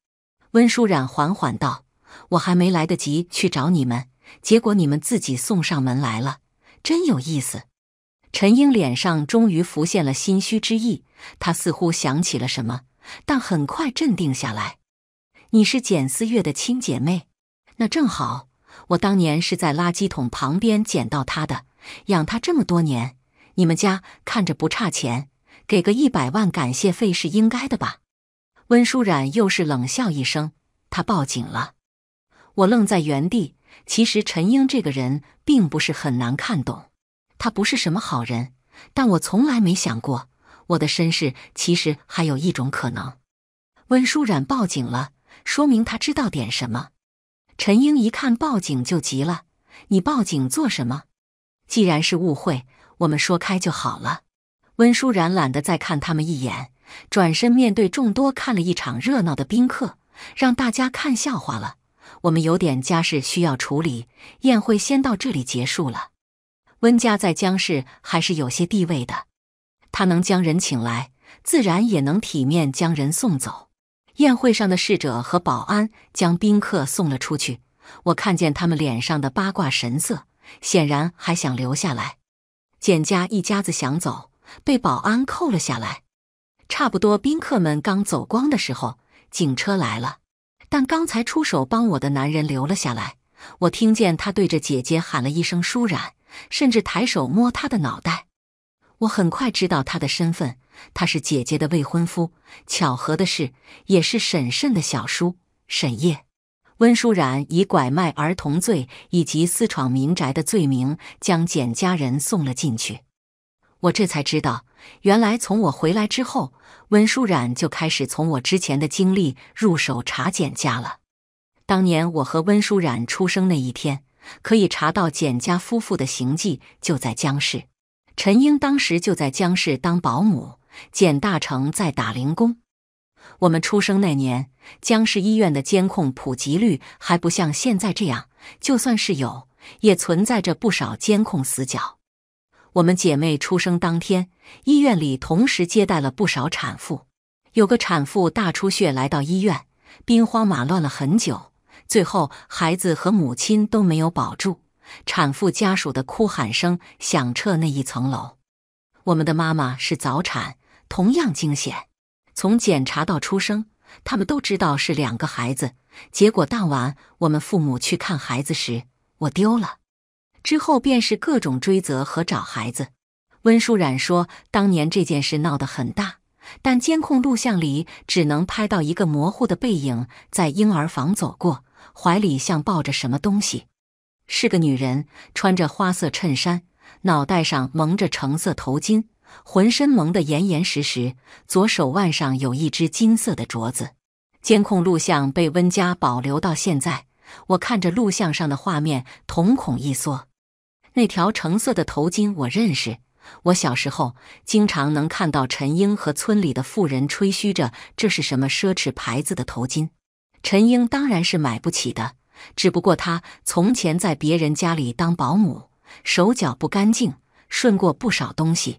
A: 温舒冉缓缓道：“我还没来得及去找你们，结果你们自己送上门来了，真有意思。”陈英脸上终于浮现了心虚之意，她似乎想起了什么，但很快镇定下来。“你是简思月的亲姐妹，那正好，我当年是在垃圾桶旁边捡到她的，养她这么多年，你们家看着不差钱。”给个一百万感谢费是应该的吧？温舒冉又是冷笑一声，他报警了。我愣在原地。其实陈英这个人并不是很难看懂，他不是什么好人，但我从来没想过我的身世其实还有一种可能。温舒冉报警了，说明他知道点什么。陈英一看报警就急了：“你报警做什么？既然是误会，我们说开就好了。”温舒然懒得再看他们一眼，转身面对众多看了一场热闹的宾客，让大家看笑话了。我们有点家事需要处理，宴会先到这里结束了。温家在江氏还是有些地位的，他能将人请来，自然也能体面将人送走。宴会上的侍者和保安将宾客送了出去，我看见他们脸上的八卦神色，显然还想留下来。简家一家子想走。被保安扣了下来。差不多宾客们刚走光的时候，警车来了。但刚才出手帮我的男人留了下来。我听见他对着姐姐喊了一声“舒然”，甚至抬手摸她的脑袋。我很快知道他的身份，他是姐姐的未婚夫。巧合的是，也是沈慎的小叔沈夜。温舒然以拐卖儿童罪以及私闯民宅的罪名，将简家人送了进去。我这才知道，原来从我回来之后，温舒染就开始从我之前的经历入手查简家了。当年我和温舒染出生那一天，可以查到简家夫妇的行迹就在江市。陈英当时就在江市当保姆，简大成在打零工。我们出生那年，江市医院的监控普及率还不像现在这样，就算是有，也存在着不少监控死角。我们姐妹出生当天，医院里同时接待了不少产妇。有个产妇大出血来到医院，兵荒马乱了很久，最后孩子和母亲都没有保住。产妇家属的哭喊声响彻那一层楼。我们的妈妈是早产，同样惊险。从检查到出生，他们都知道是两个孩子。结果当晚，我们父母去看孩子时，我丢了。之后便是各种追责和找孩子。温淑冉说，当年这件事闹得很大，但监控录像里只能拍到一个模糊的背影在婴儿房走过，怀里像抱着什么东西。是个女人，穿着花色衬衫，脑袋上蒙着橙色头巾，浑身蒙得严严实实，左手腕上有一只金色的镯子。监控录像被温家保留到现在，我看着录像上的画面，瞳孔一缩。那条橙色的头巾我认识，我小时候经常能看到陈英和村里的妇人吹嘘着这是什么奢侈牌子的头巾。陈英当然是买不起的，只不过她从前在别人家里当保姆，手脚不干净，顺过不少东西。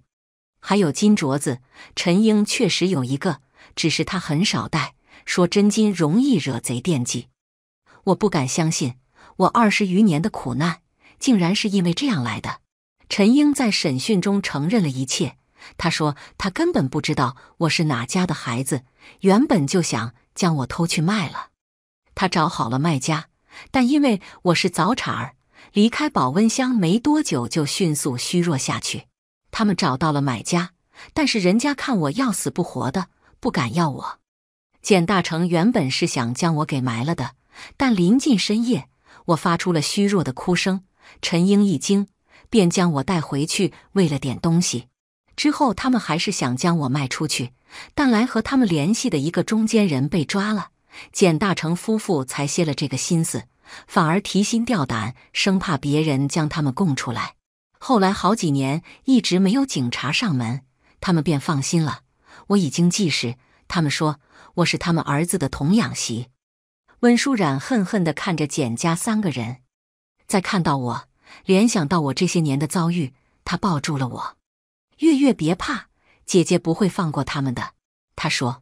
A: 还有金镯子，陈英确实有一个，只是她很少戴，说真金容易惹贼惦记。我不敢相信，我二十余年的苦难。竟然是因为这样来的。陈英在审讯中承认了一切。他说：“他根本不知道我是哪家的孩子，原本就想将我偷去卖了。他找好了卖家，但因为我是早产儿，离开保温箱没多久就迅速虚弱下去。他们找到了买家，但是人家看我要死不活的，不敢要我。简大成原本是想将我给埋了的，但临近深夜，我发出了虚弱的哭声。”陈英一惊，便将我带回去喂了点东西。之后，他们还是想将我卖出去，但来和他们联系的一个中间人被抓了，简大成夫妇才歇了这个心思，反而提心吊胆，生怕别人将他们供出来。后来好几年一直没有警察上门，他们便放心了。我已经记事，他们说我是他们儿子的童养媳。温舒染恨恨地看着简家三个人。再看到我，联想到我这些年的遭遇，他抱住了我。月月，别怕，姐姐不会放过他们的。他说：“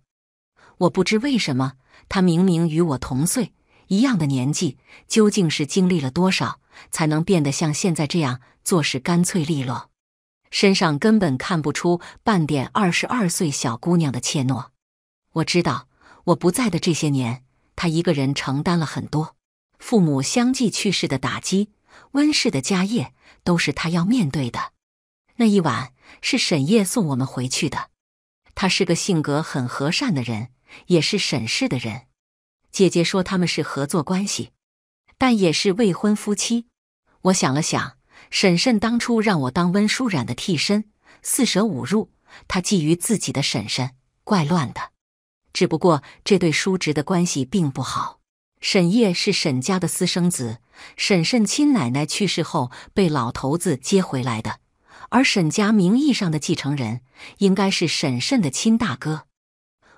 A: 我不知为什么，他明明与我同岁，一样的年纪，究竟是经历了多少，才能变得像现在这样做事干脆利落，身上根本看不出半点二十二岁小姑娘的怯懦。”我知道，我不在的这些年，他一个人承担了很多。父母相继去世的打击，温氏的家业都是他要面对的。那一晚是沈夜送我们回去的。他是个性格很和善的人，也是沈氏的人。姐姐说他们是合作关系，但也是未婚夫妻。我想了想，婶婶当初让我当温舒染的替身，四舍五入，他觊觎自己的婶婶，怪乱的。只不过这对叔侄的关系并不好。沈烨是沈家的私生子，沈慎亲奶奶去世后被老头子接回来的。而沈家名义上的继承人应该是沈慎的亲大哥。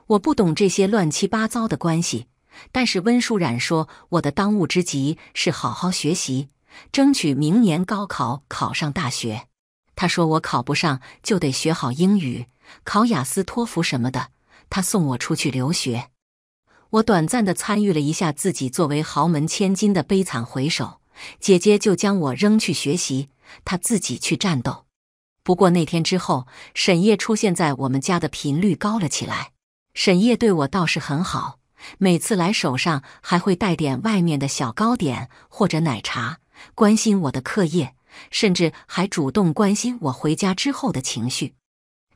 A: 我不懂这些乱七八糟的关系，但是温舒冉说，我的当务之急是好好学习，争取明年高考考上大学。他说我考不上就得学好英语，考雅思、托福什么的，他送我出去留学。我短暂的参与了一下自己作为豪门千金的悲惨回首，姐姐就将我扔去学习，她自己去战斗。不过那天之后，沈夜出现在我们家的频率高了起来。沈夜对我倒是很好，每次来手上还会带点外面的小糕点或者奶茶，关心我的课业，甚至还主动关心我回家之后的情绪。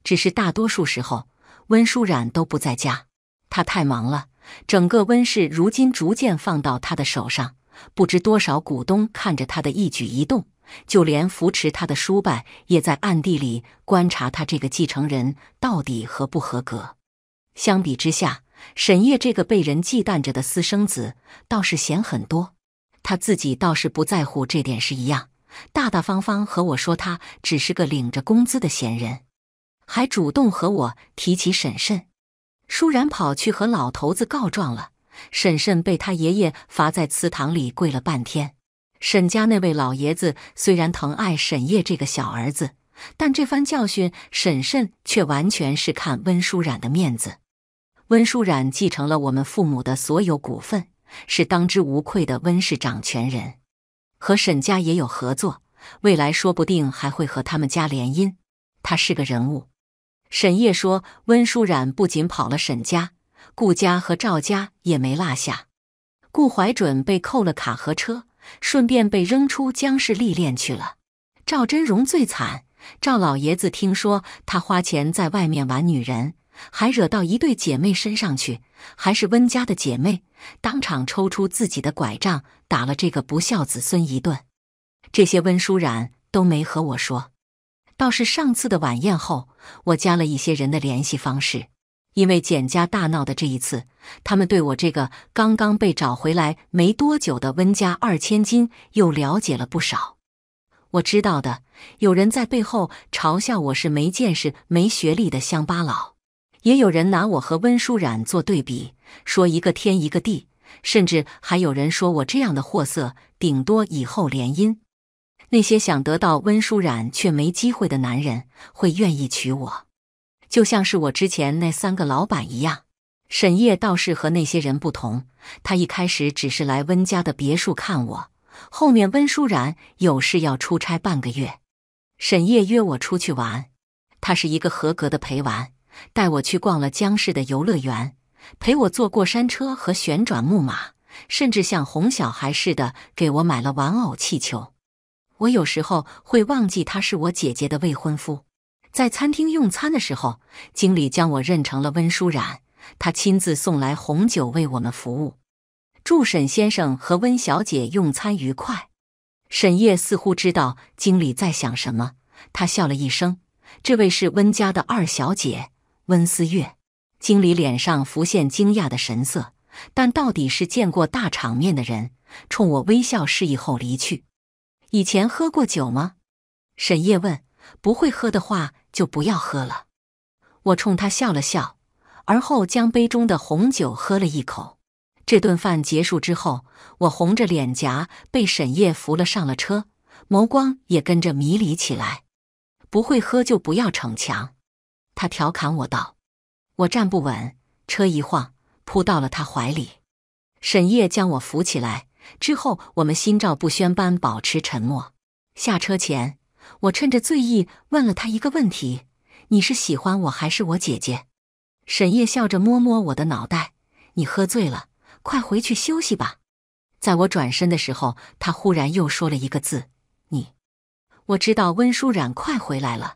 A: 只是大多数时候，温舒染都不在家，她太忙了。整个温室如今逐渐放到他的手上，不知多少股东看着他的一举一动，就连扶持他的叔伯也在暗地里观察他这个继承人到底合不合格。相比之下，沈夜这个被人忌惮着的私生子倒是闲很多，他自己倒是不在乎这点事一样，大大方方和我说他只是个领着工资的闲人，还主动和我提起沈慎。舒然跑去和老头子告状了，婶婶被他爷爷罚在祠堂里跪了半天。沈家那位老爷子虽然疼爱沈夜这个小儿子，但这番教训婶婶却完全是看温舒然的面子。温舒然继承了我们父母的所有股份，是当之无愧的温氏掌权人，和沈家也有合作，未来说不定还会和他们家联姻。他是个人物。沈夜说：“温书染不仅跑了沈家、顾家和赵家，也没落下。顾怀准被扣了卡和车，顺便被扔出江氏历练去了。赵真荣最惨，赵老爷子听说他花钱在外面玩女人，还惹到一对姐妹身上去，还是温家的姐妹，当场抽出自己的拐杖打了这个不孝子孙一顿。这些温舒染都没和我说，倒是上次的晚宴后。”我加了一些人的联系方式，因为简家大闹的这一次，他们对我这个刚刚被找回来没多久的温家二千金又了解了不少。我知道的，有人在背后嘲笑我是没见识、没学历的乡巴佬，也有人拿我和温舒染做对比，说一个天一个地，甚至还有人说我这样的货色，顶多以后联姻。那些想得到温舒染却没机会的男人会愿意娶我，就像是我之前那三个老板一样。沈夜倒是和那些人不同，他一开始只是来温家的别墅看我，后面温舒然有事要出差半个月，沈夜约我出去玩。他是一个合格的陪玩，带我去逛了江市的游乐园，陪我坐过山车和旋转木马，甚至像哄小孩似的给我买了玩偶、气球。我有时候会忘记他是我姐姐的未婚夫。在餐厅用餐的时候，经理将我认成了温舒然，他亲自送来红酒为我们服务，祝沈先生和温小姐用餐愉快。沈夜似乎知道经理在想什么，他笑了一声：“这位是温家的二小姐温思月。”经理脸上浮现惊讶的神色，但到底是见过大场面的人，冲我微笑示意后离去。以前喝过酒吗？沈夜问。不会喝的话就不要喝了。我冲他笑了笑，而后将杯中的红酒喝了一口。这顿饭结束之后，我红着脸颊被沈夜扶了上了车，眸光也跟着迷离起来。不会喝就不要逞强，他调侃我道。我站不稳，车一晃，扑到了他怀里。沈夜将我扶起来。之后，我们心照不宣般保持沉默。下车前，我趁着醉意问了他一个问题：“你是喜欢我还是我姐姐？”沈夜笑着摸摸我的脑袋：“你喝醉了，快回去休息吧。”在我转身的时候，他忽然又说了一个字：“你。”我知道温书染快回来了，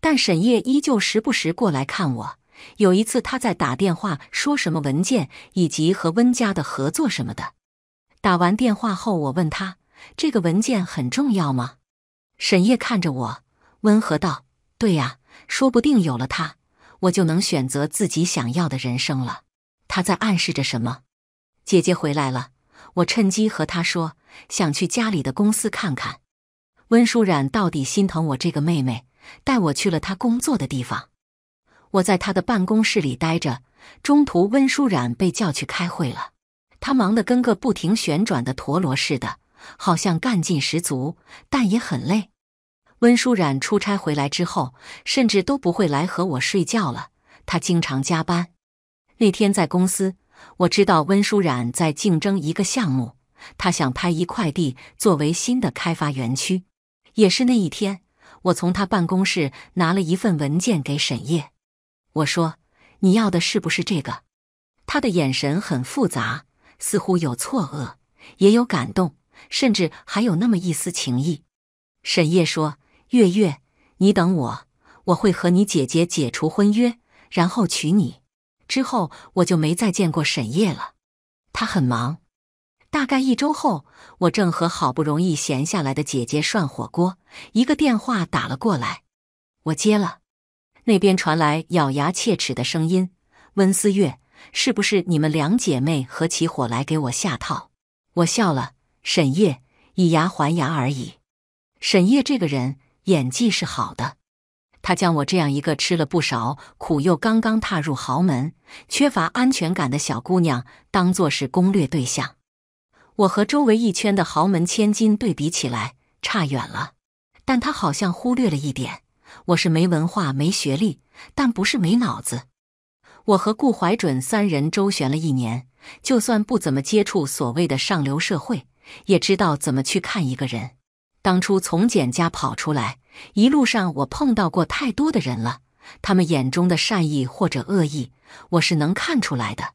A: 但沈夜依旧时不时过来看我。有一次，他在打电话，说什么文件以及和温家的合作什么的。打完电话后，我问他：“这个文件很重要吗？”沈烨看着我，温和道：“对呀，说不定有了它，我就能选择自己想要的人生了。”他在暗示着什么？姐姐回来了，我趁机和他说想去家里的公司看看。温舒冉到底心疼我这个妹妹，带我去了她工作的地方。我在她的办公室里待着，中途温舒冉被叫去开会了。他忙得跟个不停旋转的陀螺似的，好像干劲十足，但也很累。温舒冉出差回来之后，甚至都不会来和我睡觉了。他经常加班。那天在公司，我知道温舒冉在竞争一个项目，他想拍一块地作为新的开发园区。也是那一天，我从他办公室拿了一份文件给沈烨，我说：“你要的是不是这个？”他的眼神很复杂。似乎有错愕，也有感动，甚至还有那么一丝情意。沈夜说：“月月，你等我，我会和你姐姐解除婚约，然后娶你。”之后我就没再见过沈夜了，他很忙。大概一周后，我正和好不容易闲下来的姐姐涮火锅，一个电话打了过来，我接了，那边传来咬牙切齿的声音：“温思月。”是不是你们两姐妹合起伙来给我下套？我笑了。沈夜以牙还牙而已。沈夜这个人演技是好的，他将我这样一个吃了不少苦又刚刚踏入豪门、缺乏安全感的小姑娘当做是攻略对象。我和周围一圈的豪门千金对比起来差远了，但他好像忽略了一点：我是没文化、没学历，但不是没脑子。我和顾怀准三人周旋了一年，就算不怎么接触所谓的上流社会，也知道怎么去看一个人。当初从简家跑出来，一路上我碰到过太多的人了，他们眼中的善意或者恶意，我是能看出来的。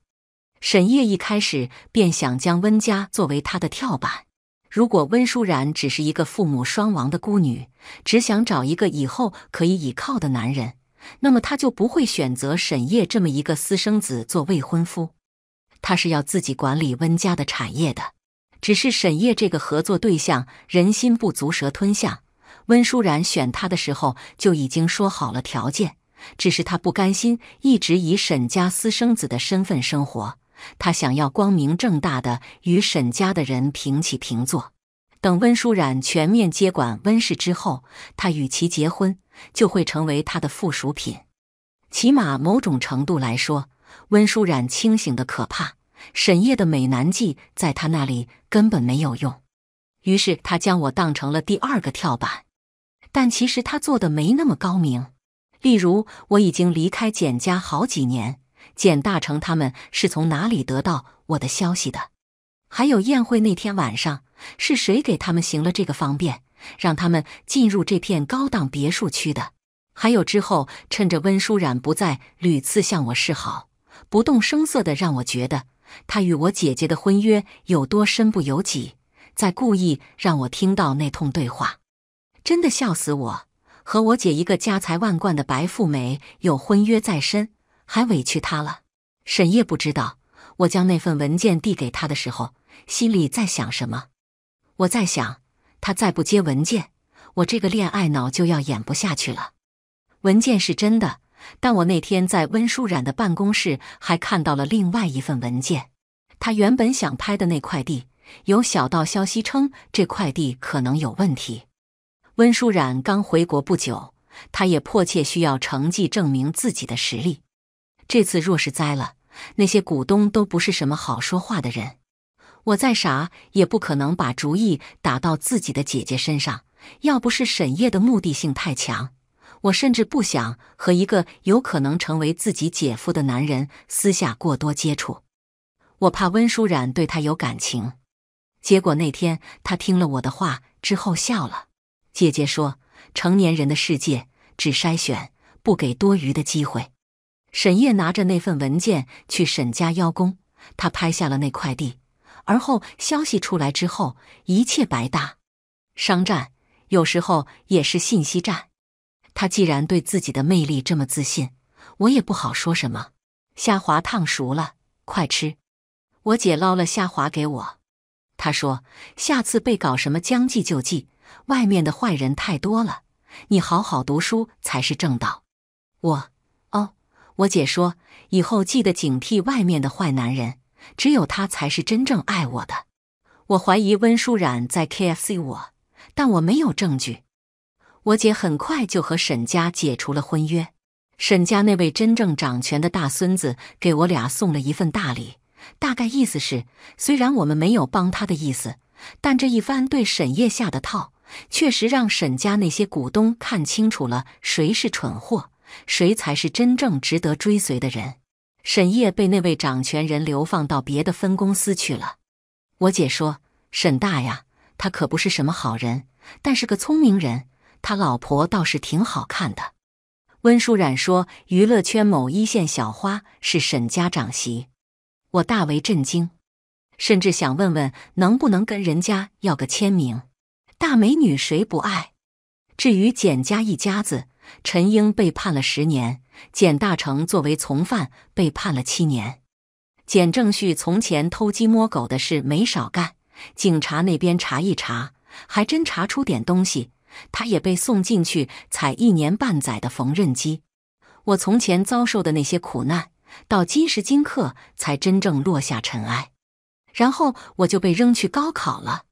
A: 沈烨一开始便想将温家作为他的跳板，如果温舒然只是一个父母双亡的孤女，只想找一个以后可以倚靠的男人。那么他就不会选择沈夜这么一个私生子做未婚夫，他是要自己管理温家的产业的。只是沈夜这个合作对象人心不足蛇吞象，温舒然选他的时候就已经说好了条件，只是他不甘心一直以沈家私生子的身份生活，他想要光明正大的与沈家的人平起平坐。等温舒然全面接管温氏之后，他与其结婚。就会成为他的附属品，起码某种程度来说，温舒染清醒的可怕，沈夜的美男计在他那里根本没有用。于是他将我当成了第二个跳板，但其实他做的没那么高明。例如，我已经离开简家好几年，简大成他们是从哪里得到我的消息的？还有宴会那天晚上，是谁给他们行了这个方便？让他们进入这片高档别墅区的，还有之后趁着温书染不在，屡次向我示好，不动声色的让我觉得他与我姐姐的婚约有多身不由己，在故意让我听到那通对话，真的笑死我！和我姐一个家财万贯的白富美有婚约在身，还委屈她了。沈夜不知道我将那份文件递给他的时候心里在想什么，我在想。他再不接文件，我这个恋爱脑就要演不下去了。文件是真的，但我那天在温舒染的办公室还看到了另外一份文件。他原本想拍的那块地，有小道消息称这块地可能有问题。温舒染刚回国不久，他也迫切需要成绩证明自己的实力。这次若是栽了，那些股东都不是什么好说话的人。我再傻也不可能把主意打到自己的姐姐身上。要不是沈夜的目的性太强，我甚至不想和一个有可能成为自己姐夫的男人私下过多接触。我怕温书染对他有感情。结果那天他听了我的话之后笑了。姐姐说：“成年人的世界只筛选，不给多余的机会。”沈夜拿着那份文件去沈家邀功，他拍下了那块地。而后消息出来之后，一切白搭。商战有时候也是信息战。他既然对自己的魅力这么自信，我也不好说什么。虾滑烫熟了，快吃。我姐捞了虾滑给我，她说：“下次被搞什么将计就计，外面的坏人太多了，你好好读书才是正道。”我，哦，我姐说以后记得警惕外面的坏男人。只有他才是真正爱我的。我怀疑温舒冉在 KFC 我，但我没有证据。我姐很快就和沈家解除了婚约。沈家那位真正掌权的大孙子给我俩送了一份大礼，大概意思是：虽然我们没有帮他的意思，但这一番对沈烨下的套，确实让沈家那些股东看清楚了谁是蠢货，谁才是真正值得追随的人。沈烨被那位掌权人流放到别的分公司去了。我姐说：“沈大呀，他可不是什么好人，但是个聪明人。他老婆倒是挺好看的。”温舒冉说：“娱乐圈某一线小花是沈家长媳。”我大为震惊，甚至想问问能不能跟人家要个签名。大美女谁不爱？至于简家一家子，陈英被判了十年。简大成作为从犯被判了七年，简正旭从前偷鸡摸狗的事没少干，警察那边查一查，还真查出点东西，他也被送进去踩一年半载的缝纫机。我从前遭受的那些苦难，到今时今刻才真正落下尘埃，然后我就被扔去高考了。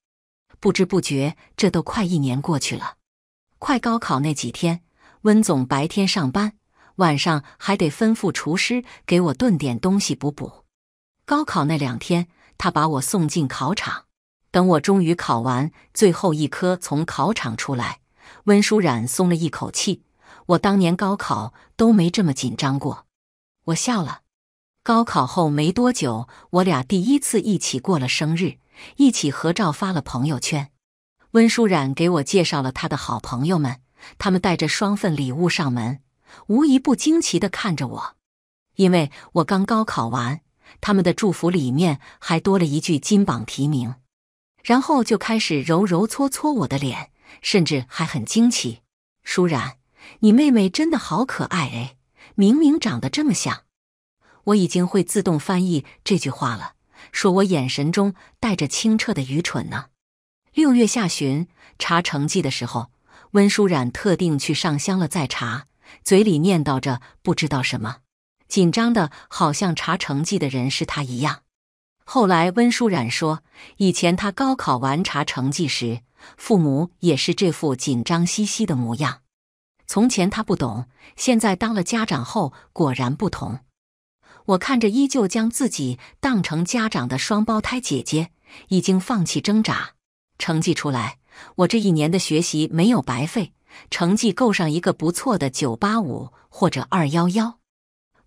A: 不知不觉，这都快一年过去了。快高考那几天，温总白天上班。晚上还得吩咐厨师给我炖点东西补补。高考那两天，他把我送进考场，等我终于考完最后一科，从考场出来，温舒染松了一口气。我当年高考都没这么紧张过。我笑了。高考后没多久，我俩第一次一起过了生日，一起合照发了朋友圈。温舒染给我介绍了他的好朋友们，他们带着双份礼物上门。无一不惊奇地看着我，因为我刚高考完，他们的祝福里面还多了一句“金榜题名”，然后就开始揉揉搓搓我的脸，甚至还很惊奇：“舒然，你妹妹真的好可爱哎，明明长得这么像。”我已经会自动翻译这句话了，说我眼神中带着清澈的愚蠢呢。六月下旬查成绩的时候，温舒冉特定去上香了再查。嘴里念叨着不知道什么，紧张的好像查成绩的人是他一样。后来温舒冉说，以前他高考完查成绩时，父母也是这副紧张兮兮的模样。从前他不懂，现在当了家长后，果然不同。我看着依旧将自己当成家长的双胞胎姐姐，已经放弃挣扎。成绩出来，我这一年的学习没有白费。成绩够上一个不错的九八五或者二幺幺。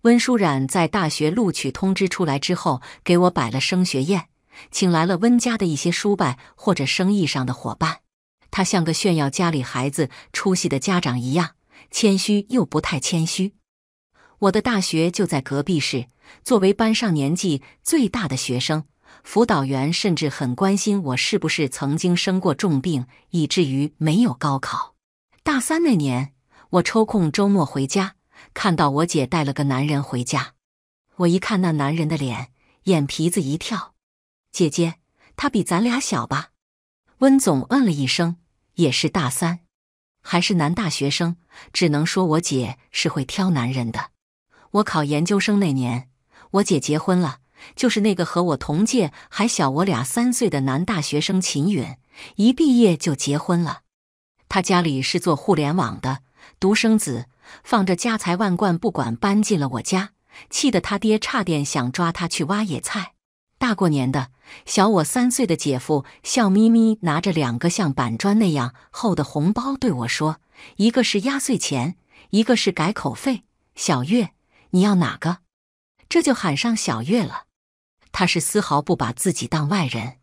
A: 温舒冉在大学录取通知出来之后，给我摆了升学宴，请来了温家的一些叔伯或者生意上的伙伴。他像个炫耀家里孩子出息的家长一样，谦虚又不太谦虚。我的大学就在隔壁市，作为班上年纪最大的学生，辅导员甚至很关心我是不是曾经生过重病，以至于没有高考。大三那年，我抽空周末回家，看到我姐带了个男人回家。我一看那男人的脸，眼皮子一跳。姐姐，他比咱俩小吧？温总嗯了一声，也是大三，还是男大学生。只能说我姐是会挑男人的。我考研究生那年，我姐结婚了，就是那个和我同届还小我俩三岁的男大学生秦允，一毕业就结婚了。他家里是做互联网的独生子，放着家财万贯不管，搬进了我家，气得他爹差点想抓他去挖野菜。大过年的，小我三岁的姐夫笑眯眯拿着两个像板砖那样厚的红包对我说：“一个是压岁钱，一个是改口费，小月你要哪个？”这就喊上小月了，他是丝毫不把自己当外人，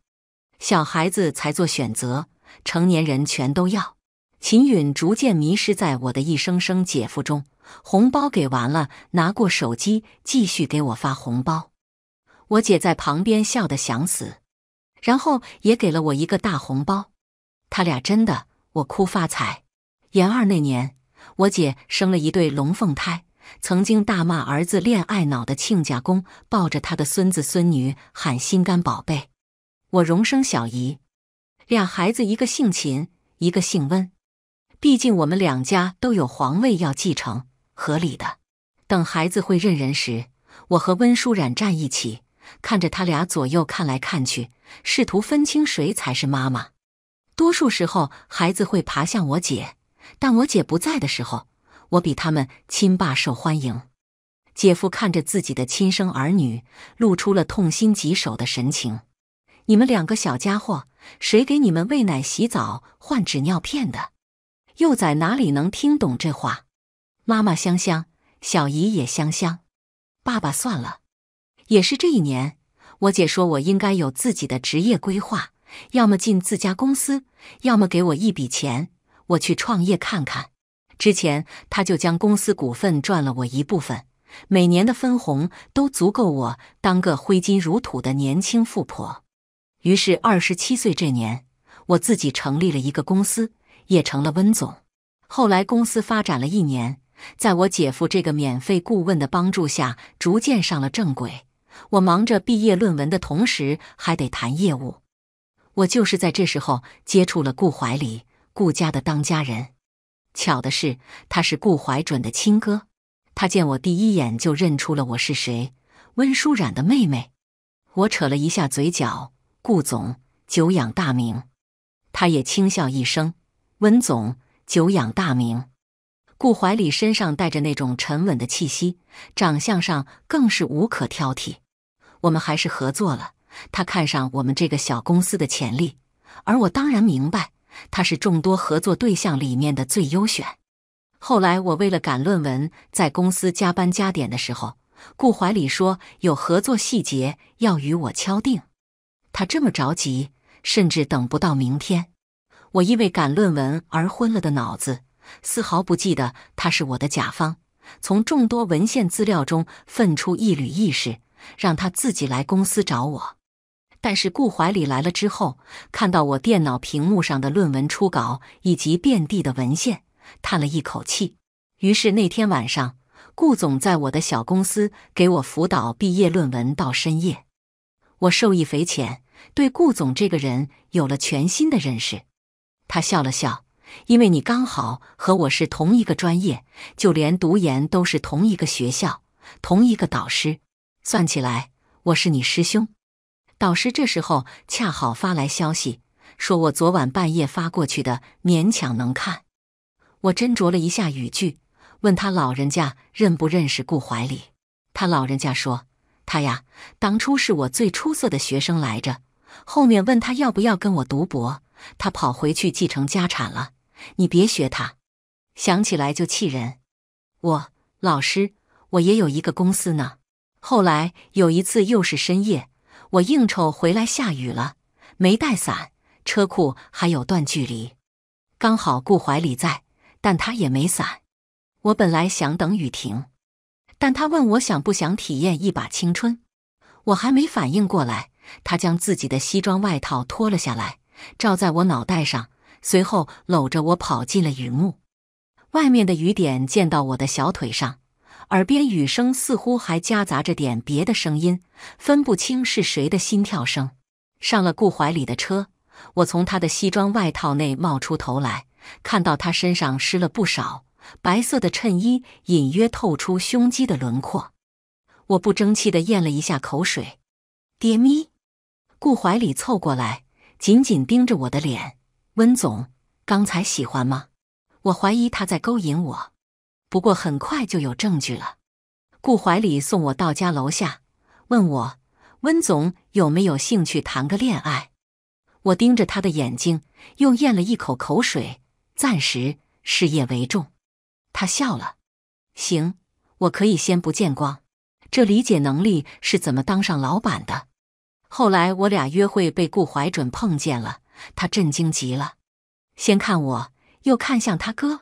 A: 小孩子才做选择，成年人全都要。秦允逐渐迷失在我的一声声“姐夫”中，红包给完了，拿过手机继续给我发红包。我姐在旁边笑得想死，然后也给了我一个大红包。他俩真的，我哭发财。研二那年，我姐生了一对龙凤胎，曾经大骂儿子恋爱脑的亲家公抱着他的孙子孙女喊心肝宝贝。我荣生小姨，俩孩子一个姓秦，一个姓温。毕竟我们两家都有皇位要继承，合理的。等孩子会认人时，我和温舒冉站一起，看着他俩左右看来看去，试图分清谁才是妈妈。多数时候，孩子会爬向我姐，但我姐不在的时候，我比他们亲爸受欢迎。姐夫看着自己的亲生儿女，露出了痛心疾首的神情。你们两个小家伙，谁给你们喂奶、洗澡、换纸尿片的？幼崽哪里能听懂这话？妈妈香香，小姨也香香，爸爸算了，也是这一年，我姐说我应该有自己的职业规划，要么进自家公司，要么给我一笔钱，我去创业看看。之前她就将公司股份赚了我一部分，每年的分红都足够我当个挥金如土的年轻富婆。于是二十七岁这年，我自己成立了一个公司。也成了温总。后来公司发展了一年，在我姐夫这个免费顾问的帮助下，逐渐上了正轨。我忙着毕业论文的同时，还得谈业务。我就是在这时候接触了顾怀礼，顾家的当家人。巧的是，他是顾怀准的亲哥。他见我第一眼就认出了我是谁，温舒冉的妹妹。我扯了一下嘴角，顾总，久仰大名。他也轻笑一声。温总，久仰大名。顾怀里身上带着那种沉稳的气息，长相上更是无可挑剔。我们还是合作了，他看上我们这个小公司的潜力，而我当然明白，他是众多合作对象里面的最优选。后来我为了赶论文，在公司加班加点的时候，顾怀里说有合作细节要与我敲定，他这么着急，甚至等不到明天。我因为赶论文而昏了的脑子，丝毫不记得他是我的甲方。从众多文献资料中分出一缕意识，让他自己来公司找我。但是顾怀里来了之后，看到我电脑屏幕上的论文初稿以及遍地的文献，叹了一口气。于是那天晚上，顾总在我的小公司给我辅导毕业论文到深夜，我受益匪浅，对顾总这个人有了全新的认识。他笑了笑，因为你刚好和我是同一个专业，就连读研都是同一个学校，同一个导师。算起来，我是你师兄。导师这时候恰好发来消息，说我昨晚半夜发过去的，勉强能看。我斟酌了一下语句，问他老人家认不认识顾怀里。他老人家说：“他呀，当初是我最出色的学生来着，后面问他要不要跟我读博。”他跑回去继承家产了，你别学他，想起来就气人。我老师，我也有一个公司呢。后来有一次又是深夜，我应酬回来，下雨了，没带伞，车库还有段距离，刚好顾怀里在，但他也没伞。我本来想等雨停，但他问我想不想体验一把青春，我还没反应过来，他将自己的西装外套脱了下来。照在我脑袋上，随后搂着我跑进了雨幕。外面的雨点溅到我的小腿上，耳边雨声似乎还夹杂着点别的声音，分不清是谁的心跳声。上了顾怀里的车，我从他的西装外套内冒出头来，看到他身上湿了不少，白色的衬衣隐约透出胸肌的轮廓。我不争气地咽了一下口水。爹咪，顾怀里凑过来。紧紧盯着我的脸，温总，刚才喜欢吗？我怀疑他在勾引我，不过很快就有证据了。顾怀里送我到家楼下，问我温总有没有兴趣谈个恋爱。我盯着他的眼睛，又咽了一口口水，暂时事业为重。他笑了，行，我可以先不见光。这理解能力是怎么当上老板的？后来我俩约会被顾怀准碰见了，他震惊极了，先看我，又看向他哥。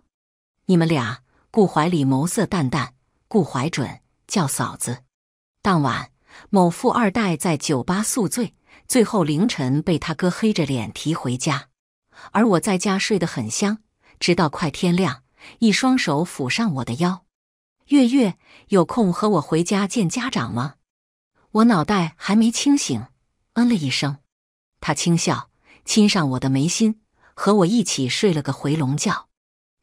A: 你们俩，顾怀里眸色淡淡，顾怀准叫嫂子。当晚，某富二代在酒吧宿醉，最后凌晨被他哥黑着脸提回家，而我在家睡得很香，直到快天亮，一双手抚上我的腰。月月，有空和我回家见家长吗？我脑袋还没清醒。嗯了一声，他轻笑，亲上我的眉心，和我一起睡了个回笼觉。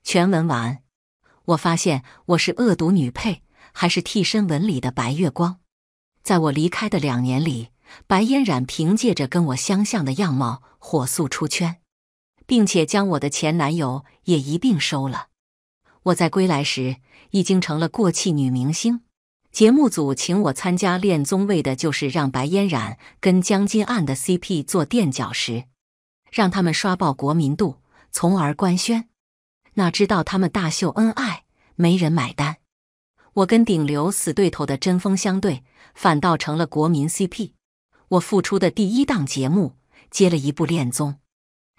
A: 全文完。我发现我是恶毒女配，还是替身文里的白月光。在我离开的两年里，白嫣然凭借着跟我相像的样貌，火速出圈，并且将我的前男友也一并收了。我在归来时，已经成了过气女明星。节目组请我参加《恋综》，为的就是让白嫣然跟江金案的 CP 做垫脚石，让他们刷爆国民度，从而官宣。哪知道他们大秀恩爱，没人买单。我跟顶流死对头的针锋相对，反倒成了国民 CP。我复出的第一档节目接了一部《恋综》，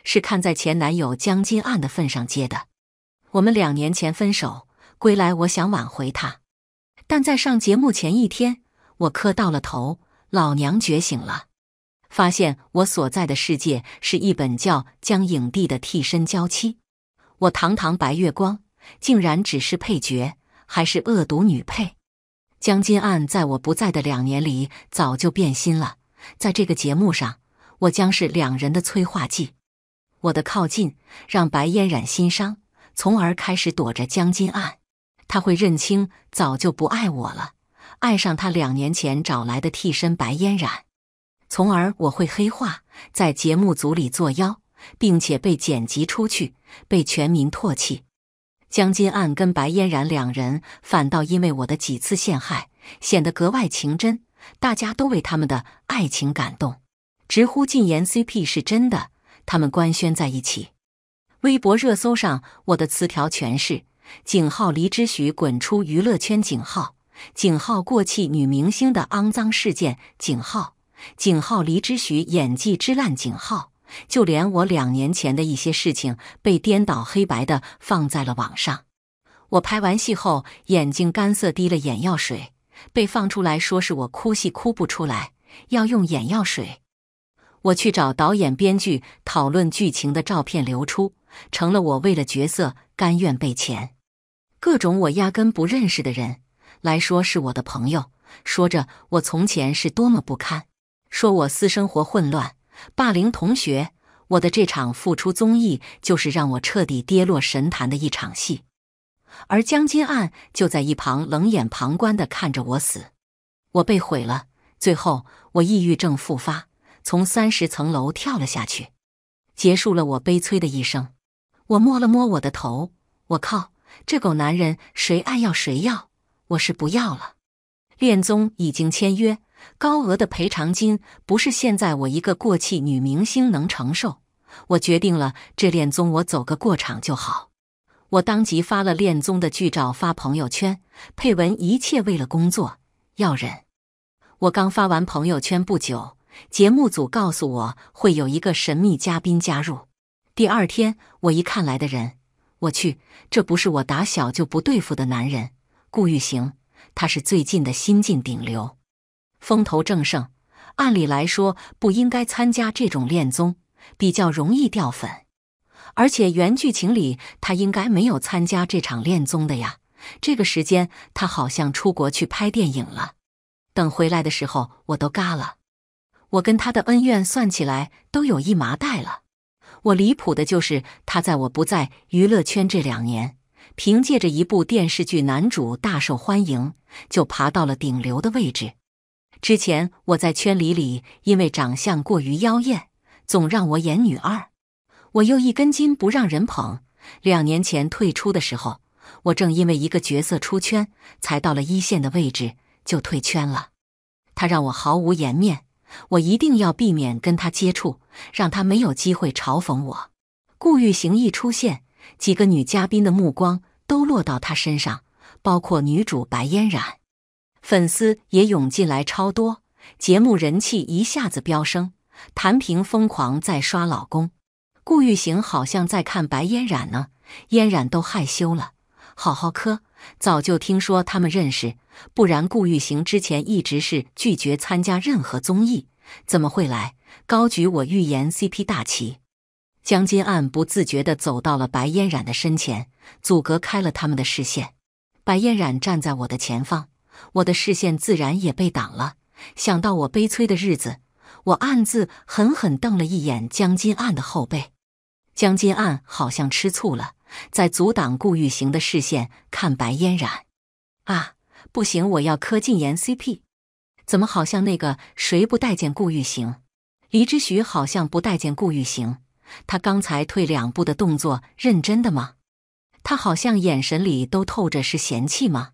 A: 是看在前男友江金案的份上接的。我们两年前分手，归来我想挽回他。但在上节目前一天，我磕到了头，老娘觉醒了，发现我所在的世界是一本叫《江影帝的替身娇妻》，我堂堂白月光，竟然只是配角，还是恶毒女配。江金案在我不在的两年里早就变心了，在这个节目上，我将是两人的催化剂，我的靠近让白嫣染心伤，从而开始躲着江金案。他会认清早就不爱我了，爱上他两年前找来的替身白嫣然，从而我会黑化，在节目组里作妖，并且被剪辑出去，被全民唾弃。江金岸跟白嫣然两人反倒因为我的几次陷害，显得格外情真，大家都为他们的爱情感动，直呼禁言 CP 是真的，他们官宣在一起。微博热搜上我的词条全是。井号黎之许滚出娱乐圈井号井号过气女明星的肮脏事件井号井号黎之许演技之烂井号就连我两年前的一些事情被颠倒黑白的放在了网上。我拍完戏后眼睛干涩，滴了眼药水，被放出来说是我哭戏哭不出来，要用眼药水。我去找导演、编剧讨论剧情的照片流出，成了我为了角色甘愿被潜。各种我压根不认识的人来说是我的朋友，说着我从前是多么不堪，说我私生活混乱，霸凌同学。我的这场复出综艺就是让我彻底跌落神坛的一场戏，而江金案就在一旁冷眼旁观的看着我死。我被毁了，最后我抑郁症复发，从三十层楼跳了下去，结束了我悲催的一生。我摸了摸我的头，我靠。这狗男人，谁爱要谁要，我是不要了。恋综已经签约，高额的赔偿金不是现在我一个过气女明星能承受。我决定了，这恋综我走个过场就好。我当即发了恋综的剧照发朋友圈，配文一切为了工作，要忍。我刚发完朋友圈不久，节目组告诉我会有一个神秘嘉宾加入。第二天我一看来的人。我去，这不是我打小就不对付的男人顾玉行，他是最近的新晋顶流，风头正盛。按理来说不应该参加这种恋综，比较容易掉粉。而且原剧情里他应该没有参加这场恋综的呀，这个时间他好像出国去拍电影了。等回来的时候我都嘎了，我跟他的恩怨算起来都有一麻袋了。我离谱的就是他在我不在娱乐圈这两年，凭借着一部电视剧男主大受欢迎，就爬到了顶流的位置。之前我在圈里里，因为长相过于妖艳，总让我演女二，我又一根筋不让人捧。两年前退出的时候，我正因为一个角色出圈，才到了一线的位置，就退圈了。他让我毫无颜面。我一定要避免跟他接触，让他没有机会嘲讽我。顾玉行一出现，几个女嘉宾的目光都落到他身上，包括女主白嫣然。粉丝也涌进来超多，节目人气一下子飙升。谭平疯狂在刷老公，顾玉行好像在看白嫣然呢，嫣然都害羞了。好好磕。早就听说他们认识，不然顾玉行之前一直是拒绝参加任何综艺，怎么会来高举我预言 CP 大旗？江金岸不自觉地走到了白嫣然的身前，阻隔开了他们的视线。白嫣然站在我的前方，我的视线自然也被挡了。想到我悲催的日子，我暗自狠狠瞪了一眼江金岸的后背。江金岸好像吃醋了。在阻挡顾玉行的视线，看白嫣然啊！不行，我要磕禁言 CP，怎么好像那个谁不待见顾玉行？黎之许好像不待见顾玉行，他刚才退两步的动作，认真的吗？他好像眼神里都透着是嫌弃吗？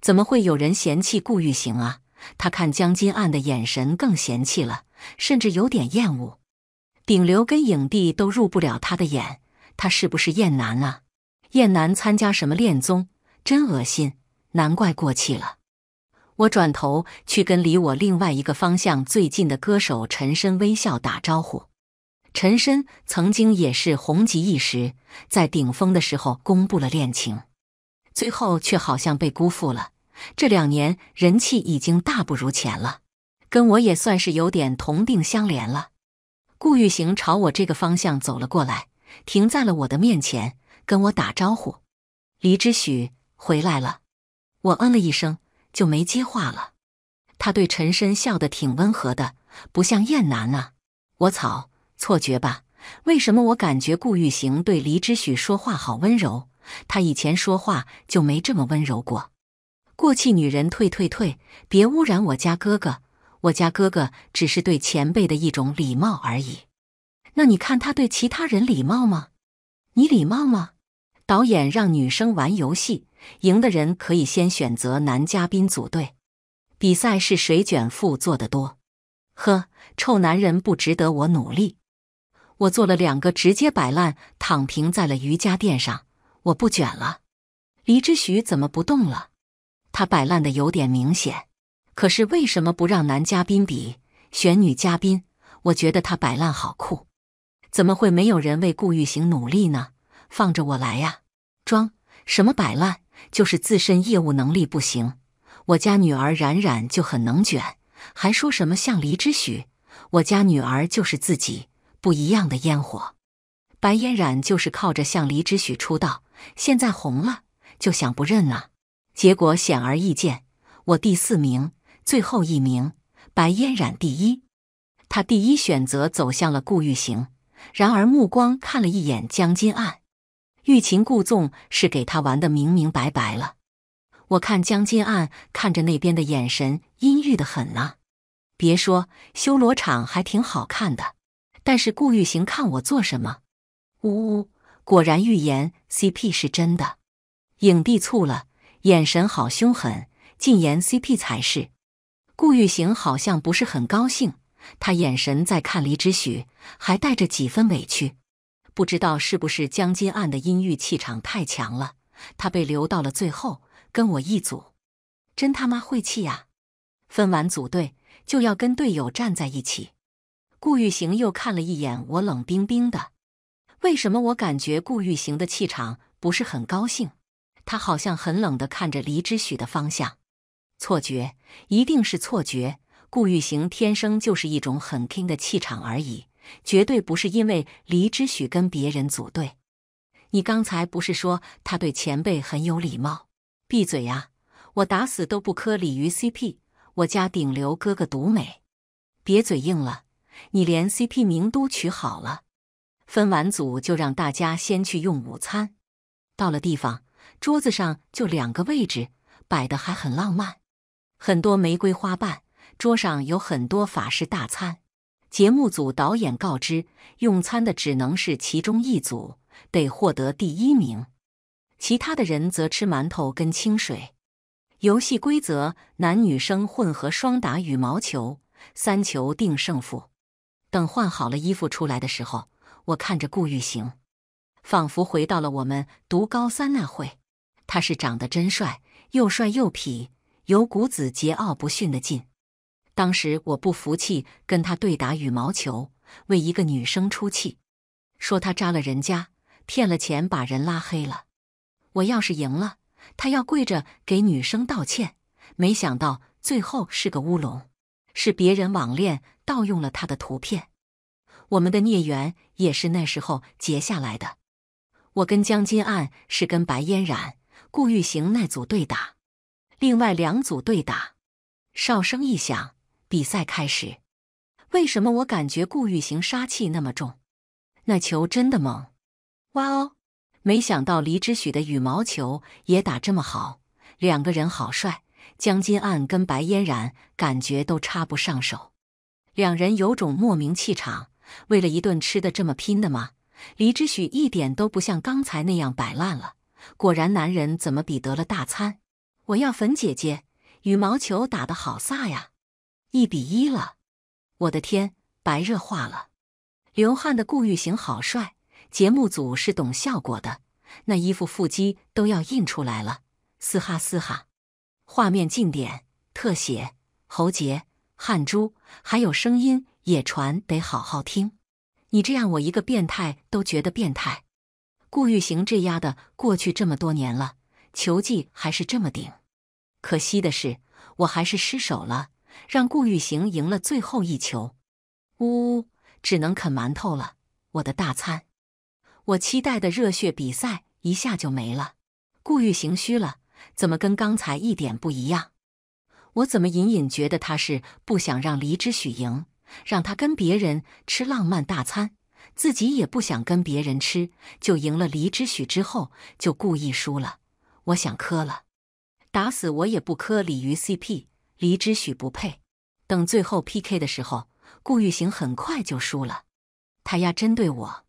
A: 怎么会有人嫌弃顾玉行啊？他看江金岸的眼神更嫌弃了，甚至有点厌恶。顶流跟影帝都入不了他的眼。他是不是燕南啊？燕南参加什么恋综，真恶心！难怪过气了。我转头去跟离我另外一个方向最近的歌手陈深微笑打招呼。陈深曾经也是红极一时，在顶峰的时候公布了恋情，最后却好像被辜负了。这两年人气已经大不如前了，跟我也算是有点同病相怜了。顾玉行朝我这个方向走了过来。停在了我的面前，跟我打招呼。黎之许回来了，我嗯了一声，就没接话了。他对陈深笑得挺温和的，不像燕南啊。我草，错觉吧？为什么我感觉顾玉行对黎之许说话好温柔？他以前说话就没这么温柔过。过气女人退退退，别污染我家哥哥。我家哥哥只是对前辈的一种礼貌而已。那你看他对其他人礼貌吗？你礼貌吗？导演让女生玩游戏，赢的人可以先选择男嘉宾组队。比赛是谁卷腹做的多？呵，臭男人不值得我努力。我做了两个，直接摆烂躺平在了瑜伽垫上，我不卷了。黎之许怎么不动了？他摆烂的有点明显。可是为什么不让男嘉宾比选女嘉宾？我觉得他摆烂好酷。怎么会没有人为顾玉行努力呢？放着我来呀！装什么摆烂？就是自身业务能力不行。我家女儿冉冉就很能卷，还说什么像黎之许？我家女儿就是自己不一样的烟火。白嫣然就是靠着像黎之许出道，现在红了就想不认了。结果显而易见，我第四名，最后一名，白嫣然第一。他第一选择走向了顾玉行。然而，目光看了一眼江金岸，欲擒故纵是给他玩的明明白白了。我看江金岸看着那边的眼神阴郁的很呐。别说修罗场还挺好看的，但是顾玉行看我做什么？呜呜，果然预言 CP 是真的，影帝醋了，眼神好凶狠，禁言 CP 才是。顾玉行好像不是很高兴。他眼神在看黎之许，还带着几分委屈。不知道是不是江金岸的阴郁气场太强了，他被留到了最后，跟我一组。真他妈晦气呀！分完组队就要跟队友站在一起。顾玉行又看了一眼我，冷冰冰的。为什么我感觉顾玉行的气场不是很高兴？他好像很冷的看着黎之许的方向。错觉，一定是错觉。顾玉行天生就是一种很 king 的气场而已，绝对不是因为黎之许跟别人组队。你刚才不是说他对前辈很有礼貌？闭嘴呀！我打死都不磕鲤鱼 CP，我家顶流哥哥独美。别嘴硬了，你连 CP 名都取好了。分完组就让大家先去用午餐。到了地方，桌子上就两个位置，摆的还很浪漫，很多玫瑰花瓣。桌上有很多法式大餐，节目组导演告知用餐的只能是其中一组，得获得第一名，其他的人则吃馒头跟清水。游戏规则：男女生混合双打羽毛球，三球定胜负。等换好了衣服出来的时候，我看着顾玉行，仿佛回到了我们读高三那会。他是长得真帅，又帅又痞，有股子桀骜不驯的劲。当时我不服气，跟他对打羽毛球，为一个女生出气，说他扎了人家，骗了钱，把人拉黑了。我要是赢了，他要跪着给女生道歉。没想到最后是个乌龙，是别人网恋盗用了他的图片。我们的孽缘也是那时候结下来的。我跟江金岸是跟白嫣然、顾玉行那组对打，另外两组对打，哨声一响。比赛开始，为什么我感觉顾玉行杀气那么重？那球真的猛！哇哦，没想到黎之许的羽毛球也打这么好，两个人好帅。江金岸跟白嫣然感觉都插不上手，两人有种莫名气场。为了一顿吃的这么拼的吗？黎之许一点都不像刚才那样摆烂了。果然男人怎么比得了大餐？我要粉姐姐，羽毛球打得好飒呀！一比一了，我的天，白热化了！刘汉的顾玉行好帅，节目组是懂效果的，那衣服腹肌都要印出来了，嘶哈嘶哈！画面近点，特写喉结、汗珠，还有声音也传得好好听。你这样，我一个变态都觉得变态。顾玉行这丫的，过去这么多年了，球技还是这么顶。可惜的是，我还是失手了。让顾玉行赢了最后一球，呜，呜，只能啃馒头了。我的大餐，我期待的热血比赛一下就没了。顾玉行虚了，怎么跟刚才一点不一样？我怎么隐隐觉得他是不想让黎之许赢，让他跟别人吃浪漫大餐，自己也不想跟别人吃，就赢了黎之许之后就故意输了。我想磕了，打死我也不磕鲤鱼 CP。黎之许不配，等最后 PK 的时候，顾玉行很快就输了。他压针对我，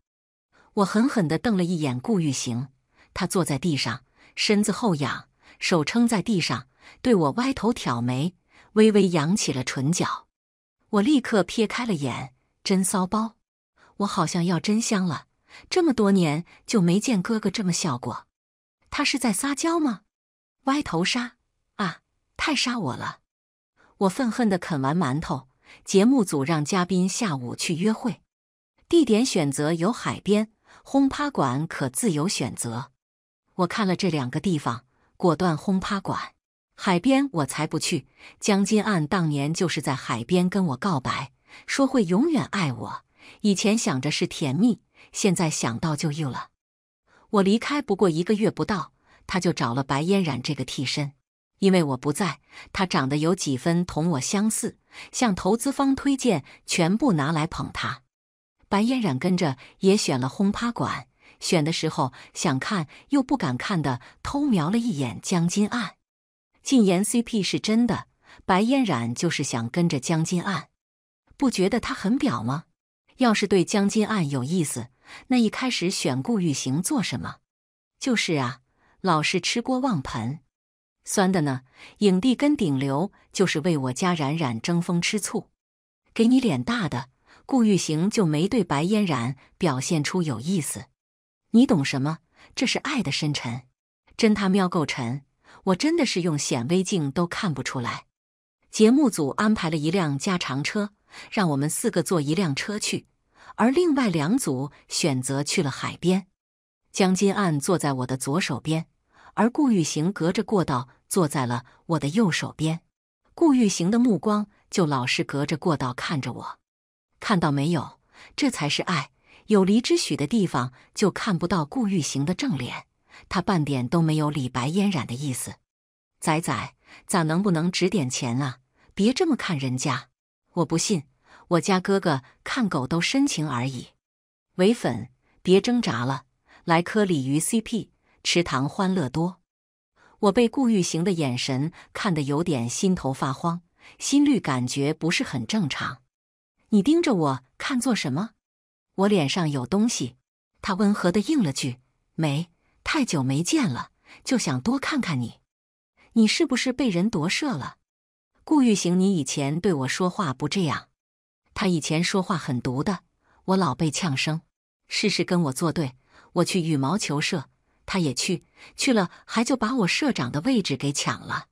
A: 我狠狠地瞪了一眼顾玉行。他坐在地上，身子后仰，手撑在地上，对我歪头挑眉，微微扬起了唇角。我立刻撇开了眼，真骚包！我好像要真香了，这么多年就没见哥哥这么笑过。他是在撒娇吗？歪头杀啊！太杀我了！我愤恨地啃完馒头，节目组让嘉宾下午去约会，地点选择有海边、轰趴馆，可自由选择。我看了这两个地方，果断轰趴馆，海边我才不去。江金岸当年就是在海边跟我告白，说会永远爱我。以前想着是甜蜜，现在想到就又了。我离开不过一个月不到，他就找了白嫣然这个替身。因为我不在，他长得有几分同我相似，向投资方推荐，全部拿来捧他。白嫣然跟着也选了轰趴馆，选的时候想看又不敢看的，偷瞄了一眼江金案。禁言 CP 是真的，白嫣然就是想跟着江金案。不觉得他很表吗？要是对江金案有意思，那一开始选顾玉行做什么？就是啊，老是吃锅忘盆。酸的呢，影帝跟顶流就是为我家冉冉争风吃醋。给你脸大的，顾玉行就没对白嫣然表现出有意思。你懂什么？这是爱的深沉，真他喵够沉，我真的是用显微镜都看不出来。节目组安排了一辆加长车，让我们四个坐一辆车去，而另外两组选择去了海边。江金岸坐在我的左手边。而顾玉行隔着过道坐在了我的右手边，顾玉行的目光就老是隔着过道看着我，看到没有？这才是爱，有离之许的地方就看不到顾玉行的正脸，他半点都没有李白嫣然的意思。仔仔，咋能不能值点钱啊？别这么看人家，我不信，我家哥哥看狗都深情而已。唯粉，别挣扎了，来颗鲤鱼 CP。池塘欢乐多，我被顾玉行的眼神看得有点心头发慌，心率感觉不是很正常。你盯着我看做什么？我脸上有东西。他温和的应了句：“没，太久没见了，就想多看看你。”你是不是被人夺舍了？顾玉行，你以前对我说话不这样。他以前说话很毒的，我老被呛声，事事跟我作对。我去羽毛球社。他也去去了，还就把我社长的位置给抢了。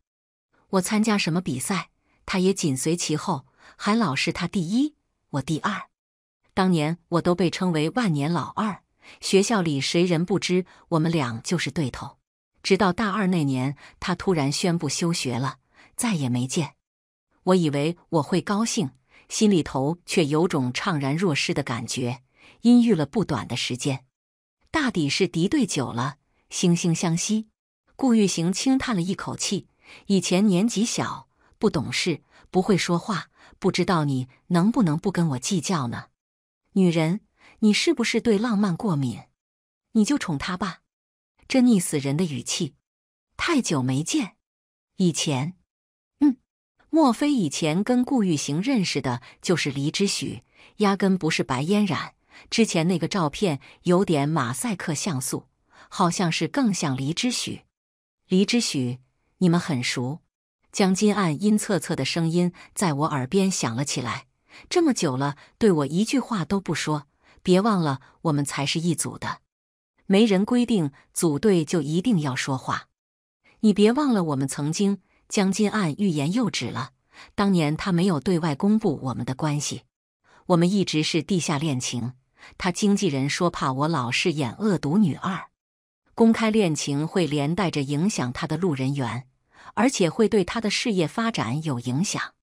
A: 我参加什么比赛，他也紧随其后，还老是他第一，我第二。当年我都被称为万年老二，学校里谁人不知？我们俩就是对头。直到大二那年，他突然宣布休学了，再也没见。我以为我会高兴，心里头却有种怅然若失的感觉，阴郁了不短的时间。大抵是敌对久了。惺惺相惜，顾玉行轻叹了一口气。以前年纪小，不懂事，不会说话，不知道你能不能不跟我计较呢？女人，你是不是对浪漫过敏？你就宠她吧。这腻死人的语气，太久没见。以前，嗯，莫非以前跟顾玉行认识的就是黎之许，压根不是白嫣然？之前那个照片有点马赛克像素。好像是更像黎之许，黎之许，你们很熟。江金岸阴恻恻的声音在我耳边响了起来。这么久了，对我一句话都不说。别忘了，我们才是一组的，没人规定组队就一定要说话。你别忘了，我们曾经。江金岸欲言又止了。当年他没有对外公布我们的关系，我们一直是地下恋情。他经纪人说怕我老是演恶毒女二。公开恋情会连带着影响他的路人缘，而且会对他的事业发展有影响。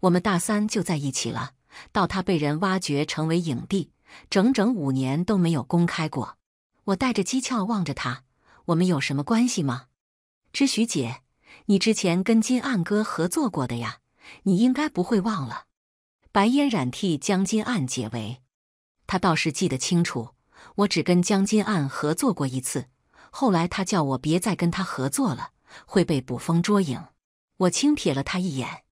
A: 我们大三就在一起了，到他被人挖掘成为影帝，整整五年都没有公开过。我带着讥诮望着他，我们有什么关系吗？知许姐，你之前跟金岸哥合作过的呀，你应该不会忘了。白嫣染替江金岸解围，他倒是记得清楚。我只跟江金岸合作过一次。后来他叫我别再跟他合作了，会被捕风捉影。我轻瞥了他一眼，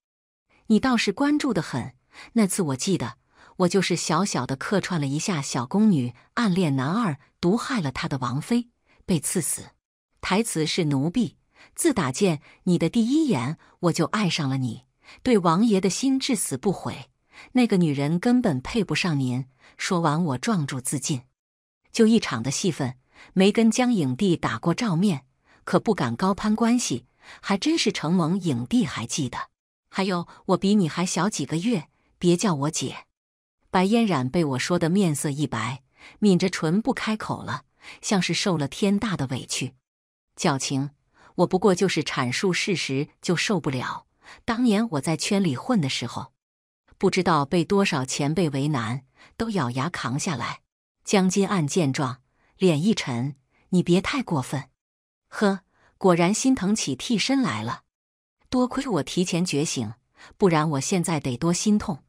A: 你倒是关注的很。那次我记得，我就是小小的客串了一下小宫女，暗恋男二，毒害了他的王妃，被刺死。台词是：“奴婢自打见你的第一眼，我就爱上了你，对王爷的心至死不悔。那个女人根本配不上您。”说完，我撞柱自尽，就一场的戏份。没跟江影帝打过照面，可不敢高攀关系，还真是承蒙影帝还记得。还有，我比你还小几个月，别叫我姐。白嫣然被我说的面色一白，抿着唇不开口了，像是受了天大的委屈。矫情，我不过就是阐述事实就受不了。当年我在圈里混的时候，不知道被多少前辈为难，都咬牙扛下来。江金岸见状。脸一沉，你别太过分。呵，果然心疼起替身来了。多亏我提前觉醒，不然我现在得多心痛。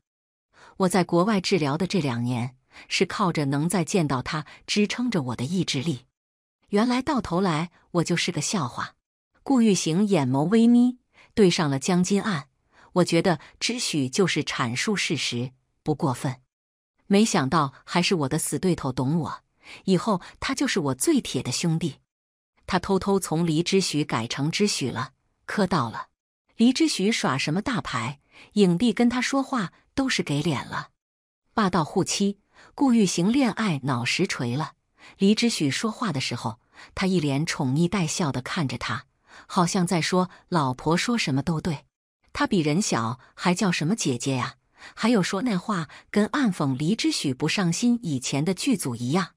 A: 我在国外治疗的这两年，是靠着能再见到他支撑着我的意志力。原来到头来，我就是个笑话。顾玉行眼眸微眯，对上了江金岸。我觉得只许就是阐述事实，不过分。没想到还是我的死对头懂我。以后他就是我最铁的兄弟。他偷偷从黎之许改成之许了，磕到了。黎之许耍什么大牌？影帝跟他说话都是给脸了。霸道护妻，顾玉行恋爱脑实锤了。黎之许说话的时候，他一脸宠溺带笑的看着他，好像在说老婆说什么都对。他比人小还叫什么姐姐呀？还有说那话跟暗讽黎之许不上心以前的剧组一样。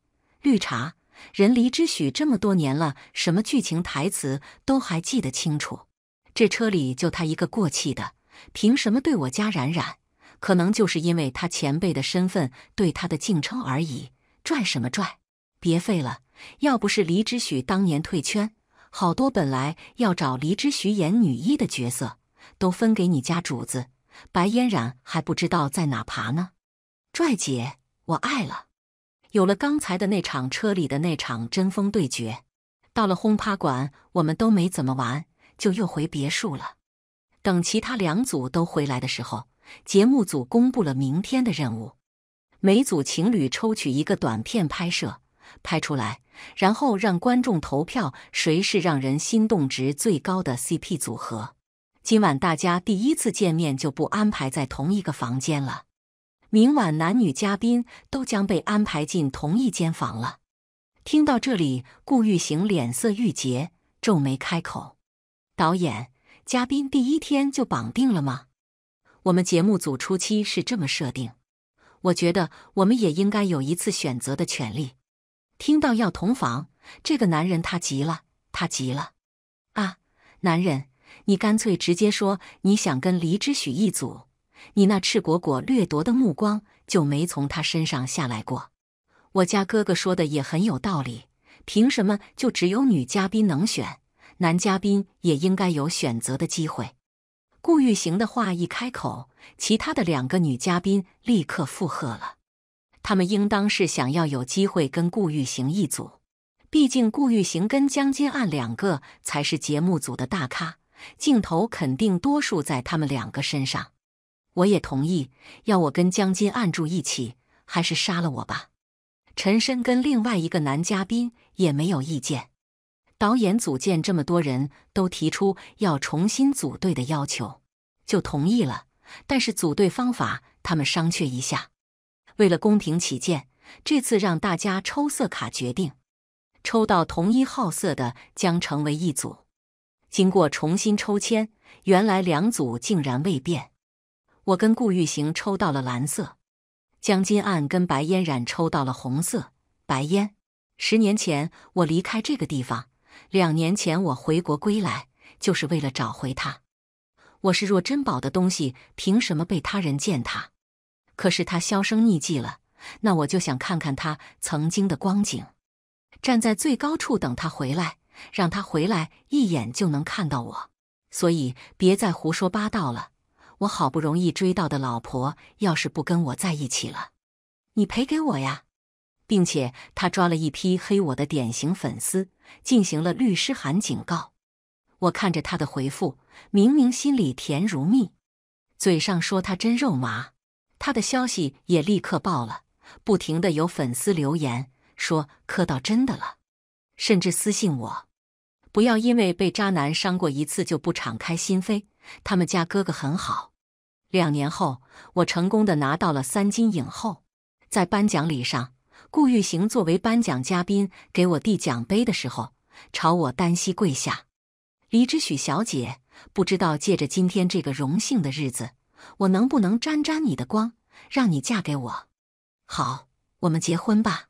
A: 绿茶，人黎之许这么多年了，什么剧情台词都还记得清楚。这车里就他一个过气的，凭什么对我家冉冉？可能就是因为他前辈的身份对他的敬称而已。拽什么拽？别废了！要不是黎之许当年退圈，好多本来要找黎之许演女一的角色都分给你家主子白嫣然，还不知道在哪爬呢。拽姐，我爱了。有了刚才的那场车里的那场针锋对决，到了轰趴馆，我们都没怎么玩，就又回别墅了。等其他两组都回来的时候，节目组公布了明天的任务：每组情侣抽取一个短片拍摄，拍出来，然后让观众投票谁是让人心动值最高的 CP 组合。今晚大家第一次见面就不安排在同一个房间了。明晚男女嘉宾都将被安排进同一间房了。听到这里，顾玉行脸色郁结，皱眉开口：“导演，嘉宾第一天就绑定了吗？我们节目组初期是这么设定。我觉得我们也应该有一次选择的权利。”听到要同房，这个男人他急了，他急了！啊，男人，你干脆直接说你想跟黎之许一组。你那赤果果掠夺的目光就没从他身上下来过。我家哥哥说的也很有道理，凭什么就只有女嘉宾能选？男嘉宾也应该有选择的机会。顾玉行的话一开口，其他的两个女嘉宾立刻附和了。他们应当是想要有机会跟顾玉行一组，毕竟顾玉行跟江金岸两个才是节目组的大咖，镜头肯定多数在他们两个身上。我也同意，要我跟江金按住一起，还是杀了我吧。陈深跟另外一个男嘉宾也没有意见。导演组建这么多人都提出要重新组队的要求，就同意了。但是组队方法他们商榷一下。为了公平起见，这次让大家抽色卡决定，抽到同一号色的将成为一组。经过重新抽签，原来两组竟然未变。我跟顾玉行抽到了蓝色，江金岸跟白嫣染抽到了红色。白嫣，十年前我离开这个地方，两年前我回国归来，就是为了找回他。我是若珍宝的东西，凭什么被他人践踏？可是他销声匿迹了，那我就想看看他曾经的光景。站在最高处等他回来，让他回来一眼就能看到我。所以别再胡说八道了。我好不容易追到的老婆，要是不跟我在一起了，你赔给我呀！并且他抓了一批黑我的典型粉丝，进行了律师函警告。我看着他的回复，明明心里甜如蜜，嘴上说他真肉麻。他的消息也立刻爆了，不停的有粉丝留言说磕到真的了，甚至私信我。不要因为被渣男伤过一次就不敞开心扉。他们家哥哥很好。两年后，我成功的拿到了三金影后。在颁奖礼上，顾玉行作为颁奖嘉宾给我递奖杯的时候，朝我单膝跪下：“黎之许小姐，不知道借着今天这个荣幸的日子，我能不能沾沾你的光，让你嫁给我？好，我们结婚吧。”